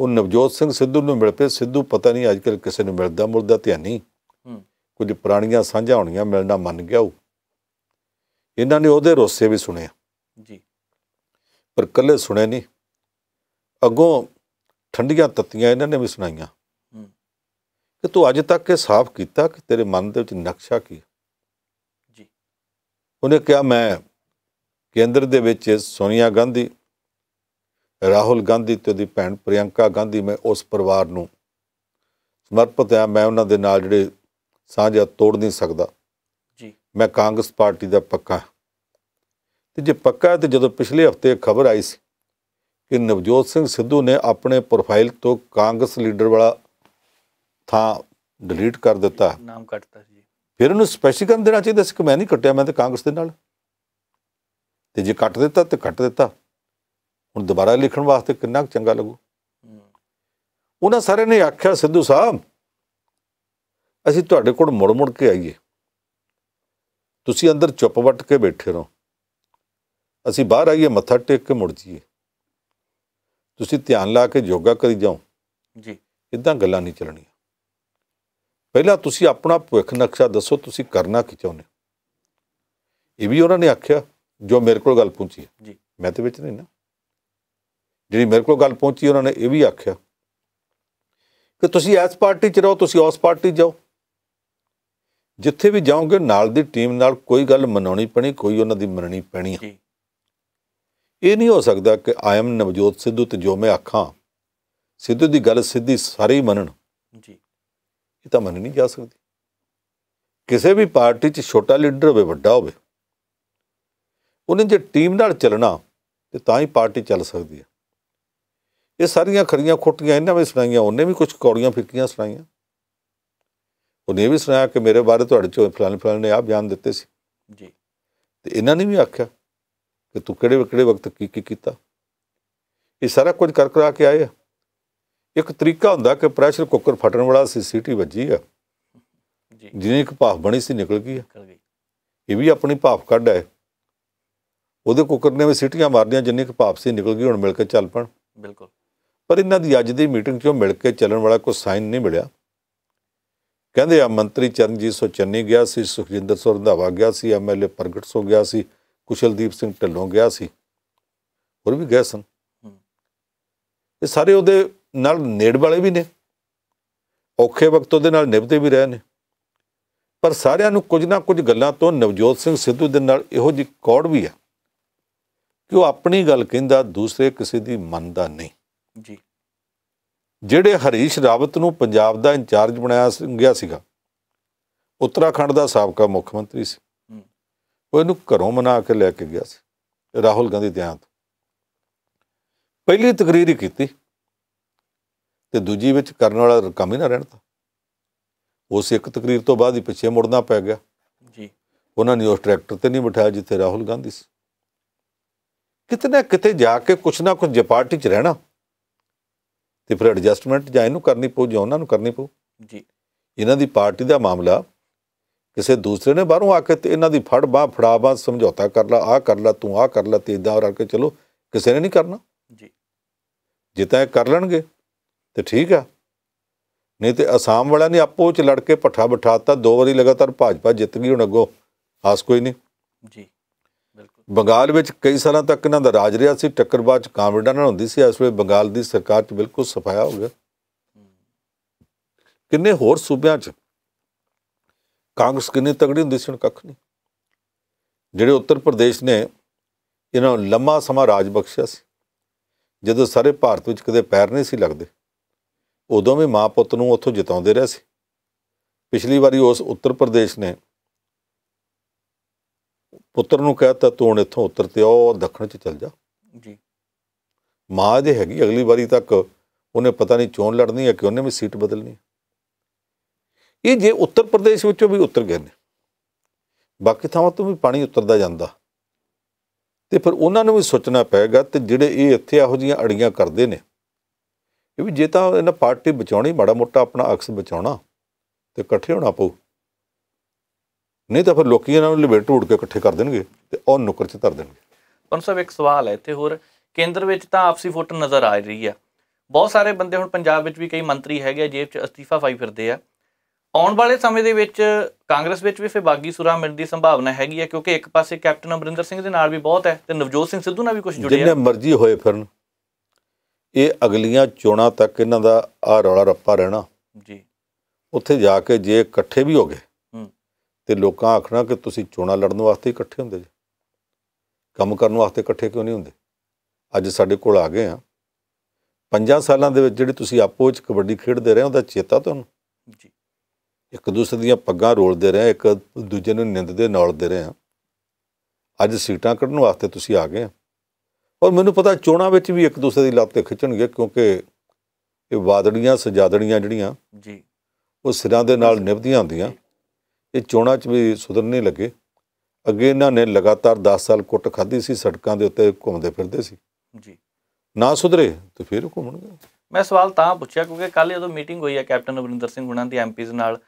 ਉਹ ਨਵਜੋਤ ਸਿੰਘ ਸਿੱਧੂ ਨੂੰ ਮਿਲ ਪਏ ਸਿੱਧੂ ਪਤਾ ਨਹੀਂ ਅੱਜਕੱਲ ਕਿਸੇ ਨੂੰ ਮਿਲਦਾ ਮੁਰਦਾ ਧਿਆਨੀ ਹੂੰ ਕੁਝ ਪੁਰਾਣੀਆਂ ਸਾਂਝਾ ਹੋਣੀਆਂ ਮਿਲਣਾ ਮੰਨ ਗਿਆ ਉਹ ਇਹਨਾਂ ਨੇ ਉਹਦੇ ਰੋਸੇ ਵੀ ਸੁਣੇ ਜੀ ਪਰ ਕੱਲੇ ਸੁਣੇ ਨਹੀਂ ਅੱਗੋਂ ਠੰਡੀਆਂ ਤੱਤੀਆਂ ਇਹਨਾਂ ਨੇ ਵੀ ਸੁਣਾਈਆਂ ਕਿ ਤੂੰ ਅੱਜ ਤੱਕ ਇਹ ਸਾਫ਼ ਕੀਤਾ ਕਿ ਤੇਰੇ ਮਨ ਦੇ ਵਿੱਚ ਨਕਸ਼ਾ ਕੀ ਜੀ ਉਹਨੇ ਕਿਹਾ ਮੈਂ ਕੇਂਦਰ ਦੇ ਵਿੱਚ ਸੋਨੀਆ ਗਾਂਧੀ ਰਾਹੁਲ ਗਾਂਧੀ ਤੇ ਉਹਦੀ ਭੈਣ ਪ੍ਰਿਯੰਕਾ ਗਾਂਧੀ ਮੈਂ ਉਸ ਪਰਿਵਾਰ ਨੂੰ ਸਮਰਪਿਤ ਆ ਮੈਂ ਉਹਨਾਂ ਦੇ ਨਾਲ ਜਿਹੜੇ ਸਾਂਝਾ ਤੋੜ ਨਹੀਂ ਸਕਦਾ ਮੈਂ ਕਾਂਗਰਸ ਪਾਰਟੀ ਦਾ ਪੱਕਾ ਤੇ ਜੇ ਪੱਕਾ ਹੈ ਤੇ ਜਦੋਂ ਪਿਛਲੇ ਹਫਤੇ ਖਬਰ ਆਈ ਸੀ ਕਿ ਨਵਜੋਤ ਸਿੰਘ ਸਿੱਧੂ ਨੇ ਆਪਣੇ ਪ੍ਰੋਫਾਈਲ ਤੋਂ ਕਾਂਗਰਸ ਲੀਡਰ ਵਾਲਾ ਥਾਂ ਡਿਲੀਟ ਕਰ ਦਿੱਤਾ ਨਾਮ ਕੱਟਤਾ ਜੀ ਫਿਰ ਉਹਨੂੰ ਸਪੈਸ਼ੀਕਰਨ ਦੇਣਾ ਚਾਹੀਦਾ ਸੀ ਕਿ ਮੈਂ ਨਹੀਂ ਕੱਟਿਆ ਮੈਂ ਤਾਂ ਕਾਂਗਰਸ ਦੇ ਨਾਲ ਤੇ ਜੇ ਕੱਟ ਦਿੱਤਾ ਤੇ ਕੱਟ ਦਿੱਤਾ ਹੁਣ ਦੁਬਾਰਾ ਲਿਖਣ ਵਾਸਤੇ ਕਿੰਨਾ ਚੰਗਾ ਲੱਗੂ ਉਹਨਾਂ ਸਾਰਿਆਂ ਨੇ ਆਖਿਆ ਸਿੱਧੂ ਸਾਹਿਬ ਅਸੀਂ ਤੁਹਾਡੇ ਕੋਲ ਮੁੜ ਮੁੜ ਕੇ ਆਈਏ ਤੁਸੀਂ ਅੰਦਰ ਚੁੱਪ ਵੱਟ ਕੇ ਬੈਠੇ ਰਹੋ ਅਸੀਂ ਬਾਹਰ ਆਈਏ ਮੱਥਾ ਟੇਕ ਕੇ ਮੁੜ ਜੀਏ ਤੁਸੀਂ ਧਿਆਨ ਲਾ ਕੇ ਯੋਗਾ ਕਰੀ ਜਾਓ ਜੀ ਇਦਾਂ ਗੱਲਾਂ ਨਹੀਂ ਚੱਲਣੀਆਂ ਪਹਿਲਾਂ ਤੁਸੀਂ ਆਪਣਾ ਭੁੱਖ ਨਕਸ਼ਾ ਦੱਸੋ ਤੁਸੀਂ ਕਰਨਾ ਕੀ ਚਾਹੁੰਦੇ ਇਹ ਵੀ ਉਹਨਾਂ ਨੇ ਆਖਿਆ ਜੋ ਮੇਰੇ ਕੋਲ ਗੱਲ ਪਹੁੰਚੀ ਹੈ ਜੀ ਮੈਂ ਤੇ ਵਿੱਚ ਨਹੀਂ ਨਾ ਜਿਹੜੀ ਮੇਰੇ ਕੋਲ ਗੱਲ ਪਹੁੰਚੀ ਉਹਨਾਂ ਨੇ ਇਹ ਵੀ ਆਖਿਆ ਕਿ ਤੁਸੀਂ ਇਸ ਪਾਰਟੀ 'ਚ ਰਹੋ ਤੁਸੀਂ ਉਸ ਪਾਰਟੀ ਜਾਓ ਜਿੱਥੇ ਵੀ ਜਾਓਗੇ ਨਾਲ ਦੀ ਟੀਮ ਨਾਲ ਕੋਈ ਗੱਲ ਮਨਾਉਣੀ ਪਣੀ ਕੋਈ ਉਹਨਾਂ ਦੀ ਮੰਨਣੀ ਪੈਣੀ ਹੈ ਇਹ ਨਹੀਂ ਹੋ ਸਕਦਾ ਕਿ ਆਈ ਐਮ ਨਵਜੋਤ ਸਿੱਧੂ ਤੇ ਜੋ ਮੈਂ ਆਖਾਂ ਸਿੱਧੂ ਦੀ ਗੱਲ ਸਿੱਧੀ ਸਾਰੇ ਮੰਨਣ ਜੀ ਇਹ ਤਾਂ ਮੰਨ ਨਹੀਂ ਜਾ ਸਕਦੀ ਕਿਸੇ ਵੀ ਪਾਰਟੀ 'ਚ ਛੋਟਾ ਲੀਡਰ ਹੋਵੇ ਵੱਡਾ ਹੋਵੇ ਉਹਨੇ ਜੇ ਟੀਮ ਨਾਲ ਚੱਲਣਾ ਤੇ ਤਾਂ ਹੀ ਪਾਰਟੀ ਚੱਲ ਸਕਦੀ ਹੈ ਇਹ ਸਾਰੀਆਂ ਖਰੀਆਂ ਖੋਟੀਆਂ ਇਹਨਾਂ ਵਿੱਚ ਸੁਣਾਈਆਂ ਉਹਨੇ ਵੀ ਕੁਝ ਕੌੜੀਆਂ ਫਿੱਕੀਆਂ ਸੁਣਾਈਆਂ ਉਹਨੇ ਵੀ ਸੁਣਾਇਆ ਕਿ ਮੇਰੇ ਬਾਰੇ ਤੁਹਾਡੇ ਚੋਂ ਫਲਾਣੇ ਫਲਾਣੇ ਨੇ ਆਪ ਬਿਆਨ ਦਿੱਤੇ ਸੀ ਜੀ ਤੇ ਇਹਨਾਂ ਨੇ ਵੀ ਆਖਿਆ ਕਿ ਤੂੰ ਕਿਹੜੇ ਕਿਹੜੇ ਵਕਤ ਕੀ ਕੀ ਕੀਤਾ ਇਹ ਸਾਰਾ ਕੁਝ ਕਰ ਕਰਾ ਕੇ ਆਏ ਇੱਕ ਤਰੀਕਾ ਹੁੰਦਾ ਕਿ ਪ੍ਰੈਸ਼ਰ ਕੁੱਕਰ ਫਟਣ ਵਾਲਾ ਸੀ ਸੀਟੀ ਵੱਜੀ ਆ ਜੀ ਜਿਹਨੇ ਇੱਕ ਭਾਫ ਬਣੀ ਸੀ ਨਿਕਲ ਗਈ ਇਹ ਵੀ ਆਪਣੀ ਭਾਫ ਕੱਢ ਆਏ ਉਹਦੇ ਕੁੱਕਰ ਨੇ ਵੀ ਸੀਟੀਆਂ ਮਾਰਦੀਆਂ ਜਿੰਨੇ ਇੱਕ ਭਾਫ ਸੀ ਨਿਕਲ ਗਈ ਹੁਣ ਮਿਲ ਕੇ ਚੱਲ ਪਣ ਬਿਲਕੁਲ ਪਰ ਇਹਨਾਂ ਦੀ ਅੱਜ ਦੀ ਮੀਟਿੰਗ 'ਚੋਂ ਮਿਲ ਕੇ ਚੱਲਣ ਵਾਲਾ ਕੋਈ ਸਾਈਨ ਨਹੀਂ ਮਿਲਿਆ ਕਹਿੰਦੇ ਆ ਮੰਤਰੀ ਚਰਨਜੀਤ ਚੰਨੀ ਗਿਆ ਸੀ ਸੁਖਜਿੰਦਰ ਸਿੰਘ ਰੰਧਾਵਾ ਗਿਆ ਸੀ ਐਮਐਲਏ ਪ੍ਰਗਟ ਸੋ ਗਿਆ ਸੀ ਕੁਸ਼ਲਦੀਪ ਸਿੰਘ ਢੱਲੋਂ ਗਿਆ ਸੀ ਹੋਰ ਵੀ ਗਏ ਸਨ ਇਹ ਸਾਰੇ ਉਹਦੇ ਨਾਲ ਨੇੜ ਵਾਲੇ ਵੀ ਨੇ ਔਖੇ ਵਕਤ ਉਹਦੇ ਨਾਲ ਨਿਭਦੇ ਵੀ ਰਹੇ ਨੇ ਪਰ ਸਾਰਿਆਂ ਨੂੰ ਕੁਝ ਨਾ ਕੁਝ ਗੱਲਾਂ ਤੋਂ ਨਵਜੋਤ ਸਿੰਘ ਸਿੱਧੂ ਦੇ ਨਾਲ ਇਹੋ ਜਿਹੀ ਕੌੜ ਵੀ ਆ ਕਿ ਉਹ ਆਪਣੀ ਗੱਲ ਕਹਿੰਦਾ ਦੂਸਰੇ ਕਿਸੇ ਦੀ ਮੰਨਦਾ ਨਹੀਂ ਜੀ ਜਿਹੜੇ ਹਰੀਸ਼ ਰਾਵਤ ਨੂੰ ਪੰਜਾਬ ਦਾ ਇੰਚਾਰਜ ਬਣਾਇਆ ਗਿਆ ਸੀਗਾ ਉੱਤਰਾਖੰਡ ਦਾ ਸਾਬਕਾ ਮੁੱਖ ਮੰਤਰੀ ਸੀ ਉਹ ਇਹਨੂੰ ਘਰੋਂ ਮਨਾ ਕੇ ਲੈ ਕੇ ਗਿਆ ਸੀ ਰਾਹੁਲ ਗਾਂਧੀ ਦਿਹਾਂਤ ਪਹਿਲੀ ਤਕਰੀਰ ਹੀ ਕੀਤੀ ਤੇ ਦੂਜੀ ਵਿੱਚ ਕਰਨ ਵਾਲਾ ਕੰਮ ਹੀ ਨਾ ਰਹਿਣਦਾ ਉਸ ਇੱਕ ਤਕਰੀਰ ਤੋਂ ਬਾਅਦ ਹੀ ਪਿੱਛੇ ਮੁੜਨਾ ਪੈ ਗਿਆ ਜੀ ਉਹਨਾਂ ਨੇ ਉਸ ਟਰੈਕਟਰ ਤੇ ਨਹੀਂ ਬਿਠਾਇਆ ਜਿੱਥੇ ਰਾਹੁਲ ਗਾਂਧੀ ਸੀ ਕਿਤੇ ਨਾ ਕਿਤੇ ਜਾ ਕੇ ਕੁਛ ਨਾ ਕੁਛ ਜਪਾਰਟੀ 'ਚ ਰਹਿਣਾ ਤੇ ਫਿਰ ਐਡਜਸਟਮੈਂਟ ਜਾਂ ਇਹਨੂੰ ਕਰਨੀ ਪਊ ਜਾਂ ਉਹਨਾਂ ਨੂੰ ਕਰਨੀ ਪਊ ਜੀ ਇਹਨਾਂ ਦੀ ਪਾਰਟੀ ਦਾ ਮਾਮਲਾ ਕਿਸੇ ਦੂਸਰੇ ਨੇ ਬਾਹਰੋਂ ਆ ਕੇ ਤੇ ਇਹਨਾਂ ਦੀ ਫੜ ਬਾ ਫੜਾ ਬਾ ਸਮਝੌਤਾ ਕਰ ਲਾ ਆ ਕਰ ਲਾ ਤੂੰ ਆ ਕਰ ਲਾ ਤੇ ਇਦਾਂ ਰਲ ਕੇ ਚਲੋ ਕਿਸੇ ਨੇ ਨਹੀਂ ਕਰਨਾ ਜੀ ਜੇ ਤਾਂ ਇਹ ਕਰ ਲੈਣਗੇ ਤੇ ਠੀਕ ਆ ਨਹੀਂ ਤੇ ਅਸਾਮ ਵਾਲਿਆਂ ਨੇ ਆਪੋ ਚ ਲੜ ਕੇ ਪੱਠਾ ਬਿਠਾਤਾ ਦੋ ਵਾਰੀ ਲਗਾਤਾਰ ਭਾਜਪਾ ਜਿੱਤ ਗਈ ਹੁਣ ਅੱਗੋਂ ਆਸ ਕੋਈ ਨਹੀਂ ਜੀ ਬੰਗਾਲ ਵਿੱਚ ਕਈ ਸਾਲਾਂ ਤੱਕ ਇਹਨਾਂ ਦਾ ਰਾਜ ਰਿਹਾ ਸੀ ਟੱਕਰਬਾਜ਼ ਚ ਕਾਮਰੇਡਾਂ ਨਾਲ ਹੁੰਦੀ ਸੀ ਇਸ ਵੇਲੇ ਬੰਗਾਲ ਦੀ ਸਰਕਾਰ 'ਚ ਬਿਲਕੁਲ ਸਫਾਇਆ ਹੋ ਗਿਆ ਕਿੰਨੇ ਹੋਰ ਸੂਬਿਆਂ 'ਚ ਕਾਂਗਰਸ ਕਿੰਨੀ ਤਗੜੀ ਹੁੰਦੀ ਸੀ ਹੁਣ ਕੱਖ ਨਹੀਂ ਜਿਹੜੇ ਉੱਤਰ ਪ੍ਰਦੇਸ਼ ਨੇ ਇਹਨਾਂ ਨੂੰ ਲੰਮਾ ਸਮਾਂ ਰਾਜ ਬਖਸ਼ਿਆ ਸੀ ਜਦੋਂ ਸਾਰੇ ਭਾਰਤ ਵਿੱਚ ਕਦੇ ਪੈਰ ਨਹੀਂ ਸੀ ਲੱਗਦੇ ਉਦੋਂ ਵੀ ਮਾਂ ਪੁੱਤ ਨੂੰ ਉੱਥੋਂ ਜਿਤਾਉਂਦੇ ਰਹੇ ਸੀ ਪਿਛਲੀ ਵਾਰੀ ਉਸ ਉੱਤਰ ਪ੍ਰਦੇਸ਼ ਨੇ ਪੁੱਤਰ ਨੂੰ ਕਹਤਾ ਤੂੰ ਹੁਣ ਇੱਥੋਂ ਉੱਤਰ ਤੇ ਉਹ ਦੱਖਣ 'ਚ ਚਲ ਜਾ ਜੀ ਮਾਂ ਜੇ ਹੈਗੀ ਅਗਲੀ ਵਾਰੀ ਤੱਕ ਉਹਨੇ ਪਤਾ ਨਹੀਂ ਚੋਣ ਲੜਨੀ ਹੈ ਕਿ ਉਹਨੇ ਵੀ ਸੀਟ ਬਦਲਣੀ ਇਹ ਜੇ ਉੱਤਰ ਪ੍ਰਦੇਸ਼ ਵਿੱਚੋਂ ਵੀ ਉੱਤਰ ਗਏ ਨੇ ਬਾਕੀ ਥਾਵਾਂ ਤੋਂ ਵੀ ਪਾਣੀ ਉੱਤਰਦਾ ਜਾਂਦਾ ਤੇ ਫਿਰ ਉਹਨਾਂ ਨੂੰ ਵੀ ਸੋਚਣਾ ਪਏਗਾ ਤੇ ਜਿਹੜੇ ਇਹ ਇੱਥੇ ਇਹੋ ਜੀਆਂ ਅੜੀਆਂ ਕਰਦੇ ਨੇ ਇਹ ਵੀ ਜੇ ਤਾਂ ਇਹਨਾਂ ਪਾਰਟੀ ਬਚਾਉਣੀ ਮਾੜਾ ਮੋਟਾ ਆਪਣਾ ਅਕਸ ਬਚਾਉਣਾ ਤੇ ਇਕੱਠੇ ਹੋਣਾ ਪਊ ਨਹੀਂ ਤਾਂ ਫਿਰ ਲੋਕੀ ਇਹਨਾਂ ਨੂੰ ਲਿਬੇਟ ਉੜ ਕੇ ਇਕੱਠੇ ਕਰ ਦੇਣਗੇ ਤੇ ਉਹ ਨੁਕਰ 'ਚ ਧਰ ਦੇਣਗੇ ਪੰਨ ਸਾਹਿਬ ਇੱਕ ਸਵਾਲ ਹੈ ਇੱਥੇ ਹੋਰ ਕੇਂਦਰ ਵਿੱਚ ਤਾਂ ਆਪਸੀ ਫੁੱਟ ਨਜ਼ਰ ਆ ਰਹੀ ਆ ਬਹੁਤ ਸਾਰੇ ਬੰਦੇ ਹੁਣ ਪੰਜਾਬ ਵਿੱਚ ਵੀ ਕਈ ਮੰਤਰੀ ਹੈਗੇ ਆ ਜੇਬ 'ਚ ਅਸਤੀਫਾ ਫਾਈ ਫਿਰਦੇ ਆ ਆਉਣ ਵਾਲੇ ਸਮੇਂ ਦੇ ਵਿੱਚ ਕਾਂਗਰਸ ਵਿੱਚ ਵੀ ਫਿਰ ਬਾਗੀ ਸੁਰਾ ਮਿਲਣ ਦੀ ਸੰਭਾਵਨਾ ਹੈਗੀ ਆ ਕਿਉਂਕਿ ਇੱਕ ਪਾਸੇ ਕੈਪਟਨ ਅਮਰਿੰਦਰ ਸਿੰਘ ਦੇ ਨਾਲ ਵੀ ਬਹੁਤ ਹੈ ਤੇ ਨਵਜੋਤ ਸਿੰਘ ਸਿੱਧੂ ਨਾਲ ਵੀ ਕੁਝ ਜੁੜਿਆ ਜਿੰਨੇ ਮਰਜ਼ੀ ਹੋਏ ਫਿਰਨ ਇਹ ਅਗਲੀਆਂ ਚੋਣਾਂ ਤੱਕ ਇਹਨਾਂ ਦਾ ਆ ਰੌਲਾ ਰੱਪਾ ਰਹਿਣਾ ਜੀ ਉੱਥੇ ਜਾ ਕੇ ਜੇ ਇਕੱਠੇ ਵੀ ਹੋ ਗਏ ਤੇ ਲੋਕਾਂ ਆਖਣਾ ਕਿ ਤੁਸੀਂ ਚੋਣਾਂ ਲੜਨ ਵਾਸਤੇ ਇਕੱਠੇ ਹੁੰਦੇ ਜੀ ਕੰਮ ਕਰਨ ਵਾਸਤੇ ਇਕੱਠੇ ਕਿਉਂ ਨਹੀਂ ਹੁੰਦੇ ਅੱਜ ਸਾਡੇ ਕੋਲ ਆ ਗਏ ਆ ਪੰਜਾਂ ਸਾਲਾਂ ਦੇ ਵਿੱਚ ਜਿਹੜੀ ਤੁਸੀਂ ਆਪੋ ਵਿੱਚ ਕਬੱਡੀ ਖੇਡਦੇ ਰਹੇ ਉਹਦਾ ਚੇਤਾ ਤੁਹਾਨੂੰ ਜੀ ਇੱਕ ਦੂਸਰੇ ਦੀਆਂ ਪੱਗਾਂ ਰੋਲਦੇ ਰਹੇ ਇੱਕ ਦੂਜੇ ਨੂੰ ਨਿੰਦਦੇ ਨੌਲਦੇ ਰਹੇ ਆ ਅੱਜ ਸੀਟਾਂ ਕੱਢਣ ਵਾਸਤੇ ਤੁਸੀਂ ਆ ਗਏ ਆ ਔਰ ਮੈਨੂੰ ਪਤਾ ਚੋਣਾਂ ਵਿੱਚ ਵੀ ਇੱਕ ਦੂਸਰੇ ਦੀ ਲੱਤ ਖਿੱਚਣਗੇ ਕਿਉਂਕਿ ਇਹ ਵਾਦੜੀਆਂ ਸਜਾਦੜੀਆਂ ਜਿਹੜੀਆਂ ਜੀ ਉਹ ਸਿਰਾਂ ਦੇ ਨਾਲ ਨਿਭਦੀਆਂ ਹੁੰਦੀਆਂ ਇਹ ਚੋਣਾਂ 'ਚ ਵੀ ਸੁਧਰਨ ਨਹੀਂ ਲੱਗੇ ਅੱਗੇ ਇਹਨਾਂ ਨੇ ਲਗਾਤਾਰ 10 ਸਾਲ ਕੁੱਟ ਖਾਧੀ ਸੀ ਸੜਕਾਂ ਦੇ ਉੱਤੇ ਘੁੰਮਦੇ ਫਿਰਦੇ ਸੀ ਜੀ ਨਾ ਸੁਧਰੇ ਤੇ ਫਿਰ ਘੁੰਮਣਗੇ ਮੈਂ ਸਵਾਲ ਤਾਂ ਪੁੱਛਿਆ ਕਿਉਂਕਿ ਕੱਲ ਜਦੋਂ ਮੀਟਿੰਗ ਹੋਈ ਹੈ ਕੈਪਟਨ ਅਮਰਿੰਦਰ ਸਿੰਘ ਹੁਣਾਂ ਦੀ ਐਮਪੀਜ਼ ਨਾਲ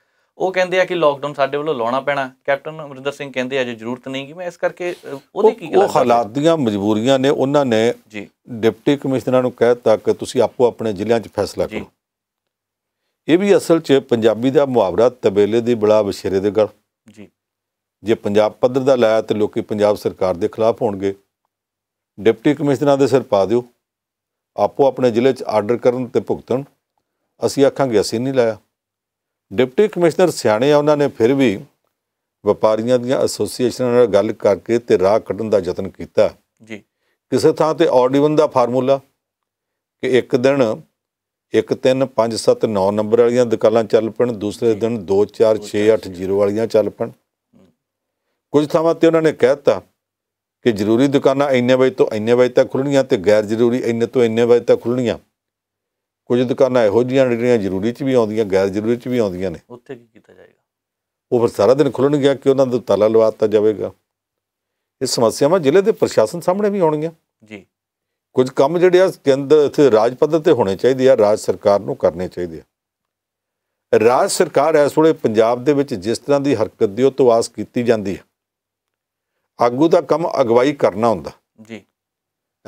ਉਹ ਕਹਿੰਦੇ ਆ ਕਿ ਲਾਕਡਾਊਨ ਸਾਡੇ ਵੱਲੋਂ ਲਾਉਣਾ ਪੈਣਾ ਕੈਪਟਨ ਅਮਰਿੰਦਰ ਸਿੰਘ ਕਹਿੰਦੇ ਆ ਜੇ ਜ਼ਰੂਰਤ ਨਹੀਂ ਕਿ ਮੈਂ ਇਸ ਕਰਕੇ ਉਹਦੀ ਕੀ ਗੱਲ ਉਹ ਹਾਲਾਤ ਦੀਆਂ ਮਜਬੂਰੀਆਂ ਨੇ ਉਹਨਾਂ ਨੇ ਜੀ ਡਿਪਟੀ ਕਮਿਸ਼ਨਰਾਂ ਨੂੰ ਕਹਿ ਕਿ ਤੁਸੀਂ ਆਪੋ ਆਪਣੇ ਜ਼ਿਲ੍ਹਿਆਂ 'ਚ ਫੈਸਲਾ ਕਰੋ ਇਹ ਵੀ ਅਸਲ 'ਚ ਪੰਜਾਬੀ ਦਾ ਮੁਹਾਵਰਾ ਤਬੇਲੇ ਦੀ ਬੜਾ ਬਸ਼ੇਰੇ ਦੇ ਗਲ ਜੀ ਜੇ ਪੰਜਾਬ ਪੱਧਰ ਦਾ ਲਾਇਆ ਤੇ ਲੋਕੀ ਪੰਜਾਬ ਸਰਕਾਰ ਦੇ ਖਿਲਾਫ ਹੋਣਗੇ ਡਿਪਟੀ ਕਮਿਸ਼ਨਰਾਂ ਦੇ ਸਿਰ ਪਾ ਦਿਓ ਆਪੋ ਆਪਣੇ ਜ਼ਿਲ੍ਹੇ 'ਚ ਆਰਡਰ ਕਰਨ ਤੇ ਭੁਗਤਣ ਅਸੀਂ ਆਖਾਂਗੇ ਅਸੀਂ ਨਹੀਂ ਲਾਇਆ ਡਿਪਟੀ ਕਮਿਸ਼ਨਰ ਸਿਆਣੇ ਆ ਉਹਨਾਂ ਨੇ ਫਿਰ ਵੀ ਵਪਾਰੀਆਂ ਦੀਆਂ ਐਸੋਸੀਏਸ਼ਨਾਂ ਨਾਲ ਗੱਲ ਕਰਕੇ ਤੇ ਰਾਹ ਕੱਢਣ ਦਾ ਯਤਨ ਕੀਤਾ ਜੀ ਕਿਸੇ ਥਾਂ ਤੇ ਆਰਡੀਵਨ ਦਾ ਫਾਰਮੂਲਾ ਕਿ ਇੱਕ ਦਿਨ 9 ਨੰਬਰ ਵਾਲੀਆਂ ਦੁਕਾਨਾਂ ਚੱਲ ਪੈਣ ਦੂਸਰੇ ਦਿਨ 24680 ਵਾਲੀਆਂ ਚੱਲ ਪੈਣ ਕੁਝ ਥਾਵਾਂ ਤੇ ਉਹਨਾਂ ਨੇ ਕਹਿਤਾ ਕਿ ਜ਼ਰੂਰੀ ਦੁਕਾਨਾਂ ਇੰਨੇ ਵਜੇ ਤੋਂ ਇੰਨੇ ਵਜੇ ਤੱਕ ਖੁੱਲਣੀਆਂ ਤੇ ਗੈਰ ਜ਼ਰੂਰੀ ਇੰਨੇ ਤੋਂ ਇੰਨੇ ਵਜੇ ਤੱਕ ਖੁੱਲਣੀਆਂ ਕੁਝ ਦੁਕਾਨਾਂ ਇਹੋ ਜਿਹੀਆਂ ਜਿਹੜੀਆਂ ਜ਼ਰੂਰੀ 'ਚ ਵੀ ਆਉਂਦੀਆਂ ਗੈਰ ਜ਼ਰੂਰੀ 'ਚ ਵੀ ਆਉਂਦੀਆਂ ਨੇ ਉੱਥੇ ਕੀ ਕੀਤਾ ਜਾਏਗਾ ਉਹ ਫਿਰ ਸਾਰਾ ਦਿਨ ਖੁੱਲਣ ਗਿਆ ਕਿ ਉਹਨਾਂ ਦਾ ਤਾਲਾ ਲਵਾਤਾ ਜਾਵੇਗਾ ਇਹ ਸਮੱਸਿਆਵਾਂ ਜ਼ਿਲ੍ਹੇ ਦੇ ਪ੍ਰਸ਼ਾਸਨ ਸਾਹਮਣੇ ਵੀ ਆਉਣਗੀਆਂ ਜੀ ਕੁਝ ਕੰਮ ਜਿਹੜੇ ਆ ਕੇਂਦਰ ਇਥੇ ਰਾਜ ਪੱਧਰ ਤੇ ਹੋਣੇ ਚਾਹੀਦੇ ਆ ਰਾਜ ਸਰਕਾਰ ਨੂੰ ਕਰਨੇ ਚਾਹੀਦੇ ਆ ਰਾਜ ਸਰਕਾਰ ਐਸ ਵੇਲੇ ਪੰਜਾਬ ਦੇ ਵਿੱਚ ਜਿਸ ਤਰ੍ਹਾਂ ਦੀ ਹਰਕਤ ਦੀ ਉਹ ਤਵਾਸ ਕੀਤੀ ਜਾਂਦੀ ਹੈ ਆਗੂ ਦਾ ਕੰਮ ਅਗਵਾਈ ਕਰਨਾ ਹੁੰਦਾ ਜੀ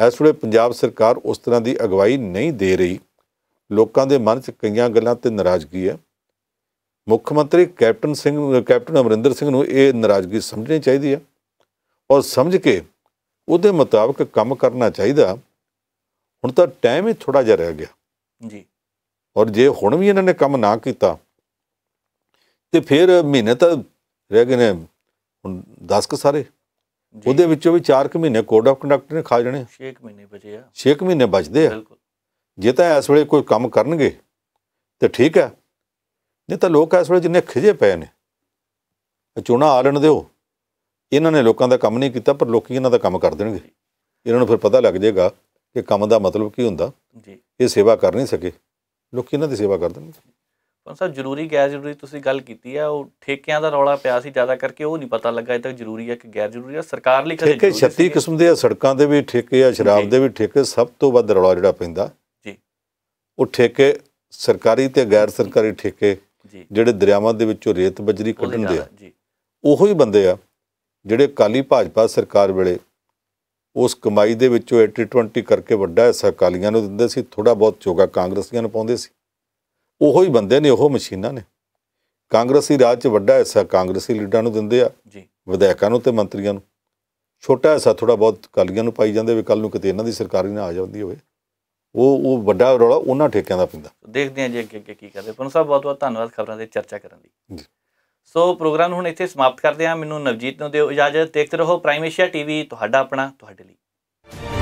ਐਸ ਵੇਲੇ ਪੰਜਾਬ ਸਰਕਾਰ ਉਸ ਤਰ੍ਹਾਂ ਦੀ ਅਗਵਾਈ ਨਹੀਂ ਦੇ ਰਹੀ ਲੋਕਾਂ ਦੇ ਮਨ 'ਚ ਕਈਆਂ ਗੱਲਾਂ ਤੇ ਨਾਰਾਜ਼ਗੀ ਹੈ ਮੁੱਖ ਮੰਤਰੀ ਕੈਪਟਨ ਸਿੰਘ ਕੈਪਟਨ ਅਮਰਿੰਦਰ ਸਿੰਘ ਨੂੰ ਇਹ ਨਾਰਾਜ਼ਗੀ ਸਮਝਣੀ ਚਾਹੀਦੀ ਹੈ ਔਰ ਸਮਝ ਕੇ ਉਹਦੇ ਮੁਤਾਬਕ ਕੰਮ ਕਰਨਾ ਚਾਹੀਦਾ ਹੁਣ ਤਾਂ ਟਾਈਮ ਹੀ ਥੋੜਾ ਜਿਹਾ ਰਹਿ ਗਿਆ ਜੀ ਔਰ ਜੇ ਹੁਣ ਵੀ ਇਹਨਾਂ ਨੇ ਕੰਮ ਨਾ ਕੀਤਾ ਤੇ ਫਿਰ ਮਹੀਨੇ ਤਾਂ ਰਹਿ ਗਏ ਨੇ ਹੁਣ 10 ਕ ਸਾਰੇ ਉਹਦੇ ਵਿੱਚੋਂ ਵੀ 4 ਕ ਮਹੀਨੇ ਕੋਡ ਆਫ ਕੰਡਕਟ ਨੇ ਖਾ ਜਾਣੇ 6 ਮਹੀਨੇ ਬਚੇ ਆ 6 ਮਹੀਨੇ ਬਚਦੇ ਆ ਬਿਲਕੁਲ ਜੇ ਤਾਂ ਇਸ ਵੇਲੇ ਕੋਈ ਕੰਮ ਕਰਨਗੇ ਤੇ ਠੀਕ ਹੈ ਨਹੀਂ ਤਾਂ ਲੋਕ ਇਸ ਵੇਲੇ ਜਿੰਨੇ ਖਿਜੇ ਪਏ ਨੇ ਚੋਣਾ ਆ ਲੈਣ ਦਿਓ ਇਹਨਾਂ ਨੇ ਲੋਕਾਂ ਦਾ ਕੰਮ ਨਹੀਂ ਕੀਤਾ ਪਰ ਲੋਕੀ ਇਹਨਾਂ ਦਾ ਕੰਮ ਕਰ ਦੇਣਗੇ ਇਹਨਾਂ ਨੂੰ ਫਿਰ ਪਤਾ ਲੱਗ ਜਾਏਗਾ ਕਿ ਕੰਮ ਦਾ ਮਤਲਬ ਕੀ ਹੁੰਦਾ ਜੀ ਇਹ ਸੇਵਾ ਕਰ ਨਹੀਂ ਸਕੇ ਲੋਕੀ ਇਹਨਾਂ ਦੀ ਸੇਵਾ ਕਰ ਦਿੰਦੇ ਪਰ ਸਾਹਿਬ ਜ਼ਰੂਰੀ ਗੈਰ ਜ਼ਰੂਰੀ ਤੁਸੀਂ ਗੱਲ ਕੀਤੀ ਆ ਉਹ ਠੇਕਿਆਂ ਦਾ ਰੌਲਾ ਪਿਆ ਸੀ ਜ਼ਿਆਦਾ ਕਰਕੇ ਉਹ ਨਹੀਂ ਪਤਾ ਲੱਗਾ ਇਹ ਤੱਕ ਜ਼ਰੂਰੀ ਆ ਕਿ ਗੈਰ ਜ਼ਰੂਰੀ ਆ ਸਰਕਾਰ ਲਈ ਕਦੇ ਠੇਕੇ 36 ਕਿਸਮ ਦੇ ਆ ਸੜਕਾਂ ਦੇ ਵੀ ਠੇਕੇ ਆ ਸ਼ਰਾਬ ਦੇ ਵੀ ਠੇਕੇ ਸਭ ਤੋਂ ਵੱਧ ਰੌਲਾ ਜਿਹੜਾ ਪੈਂਦਾ ਜੀ ਉਹ ਠੇਕੇ ਸਰਕਾਰੀ ਤੇ ਗੈਰ ਸਰਕਾਰੀ ਠੇਕੇ ਜਿਹੜੇ ਦਰਿਆਵਾਂ ਦੇ ਵਿੱਚੋਂ ਰੇਤ ਬਜਰੀ ਕੱਢਣ ਦੇ ਆ ਉਹੋ ਹੀ ਬੰਦੇ ਆ ਜਿਹੜੇ ਕਾਲੀ ਭਾਜਪਾ ਸਰਕਾਰ ਵੇਲੇ ਉਸ ਕਮਾਈ ਦੇ ਵਿੱਚੋਂ 80-20 ਕਰਕੇ ਵੱਡਾ ਹਿੱਸਾ ਕਾਲੀਆਂ ਨੂੰ ਦਿੰਦੇ ਸੀ ਥੋੜਾ ਬਹੁਤ ਚੋਗਾ ਕਾਂਗਰਸੀਆਂ ਨੂੰ ਪਾਉਂਦੇ ਸੀ ਉਹੋ ਹੀ ਬੰਦੇ ਨੇ ਉਹੋ ਮਸ਼ੀਨਾਂ ਨੇ ਕਾਂਗਰਸੀ ਰਾਜ 'ਚ ਵੱਡਾ ਹਿੱਸਾ ਕਾਂਗਰਸੀ ਲੀਡਰਾਂ ਨੂੰ ਦਿੰਦੇ ਆ ਜੀ ਵਿਧਾਇਕਾਂ ਨੂੰ ਤੇ ਮੰਤਰੀਆਂ ਨੂੰ ਛੋਟਾ ਹਿੱਸਾ ਥੋੜਾ ਬਹੁਤ ਕਾਲੀਆਂ ਨੂੰ ਪਾਈ ਜਾਂਦੇ ਵੀ ਕੱਲ ਨੂੰ ਕਿਤੇ ਇਹਨਾਂ ਦੀ ਸਰਕਾਰ ਹੀ ਨਾ ਆ ਜਾਂਦੀ ਹੋਵੇ ਉਹ ਉਹ ਵੱਡਾ ਰੌਲਾ ਉਹਨਾਂ ਠੇਕਿਆਂ ਦਾ ਪੈਂਦਾ ਦੇਖਦੇ ਆ ਜੀ ਅੱਗੇ ਅੱਗੇ ਕੀ ਕਰਦੇ ਪੁਨ ਸਾਹਿਬ ਬਹੁਤ ਬਹੁਤ ਧੰਨਵਾਦ ਖਬਰਾਂ ਦੇ ਚਰਚਾ ਕਰਨ ਲਈ ਜੀ ਸੋ ਪ੍ਰੋਗਰਾਮ ਹੁਣ ਇੱਥੇ ਸਮਾਪਤ ਕਰਦੇ ਹਾਂ ਮੈਨੂੰ ਨਵਜੀਤ ਨੂੰ ਦਿਓ ਇਜਾਜ਼ਤ ਦੇਖਦੇ ਰਹੋ ਪ੍ਰਾਈਮ ਏਸ਼ੀਆ ਟੀਵੀ ਤੁਹਾਡਾ ਆਪਣਾ ਤੁਹਾਡੇ ਲਈ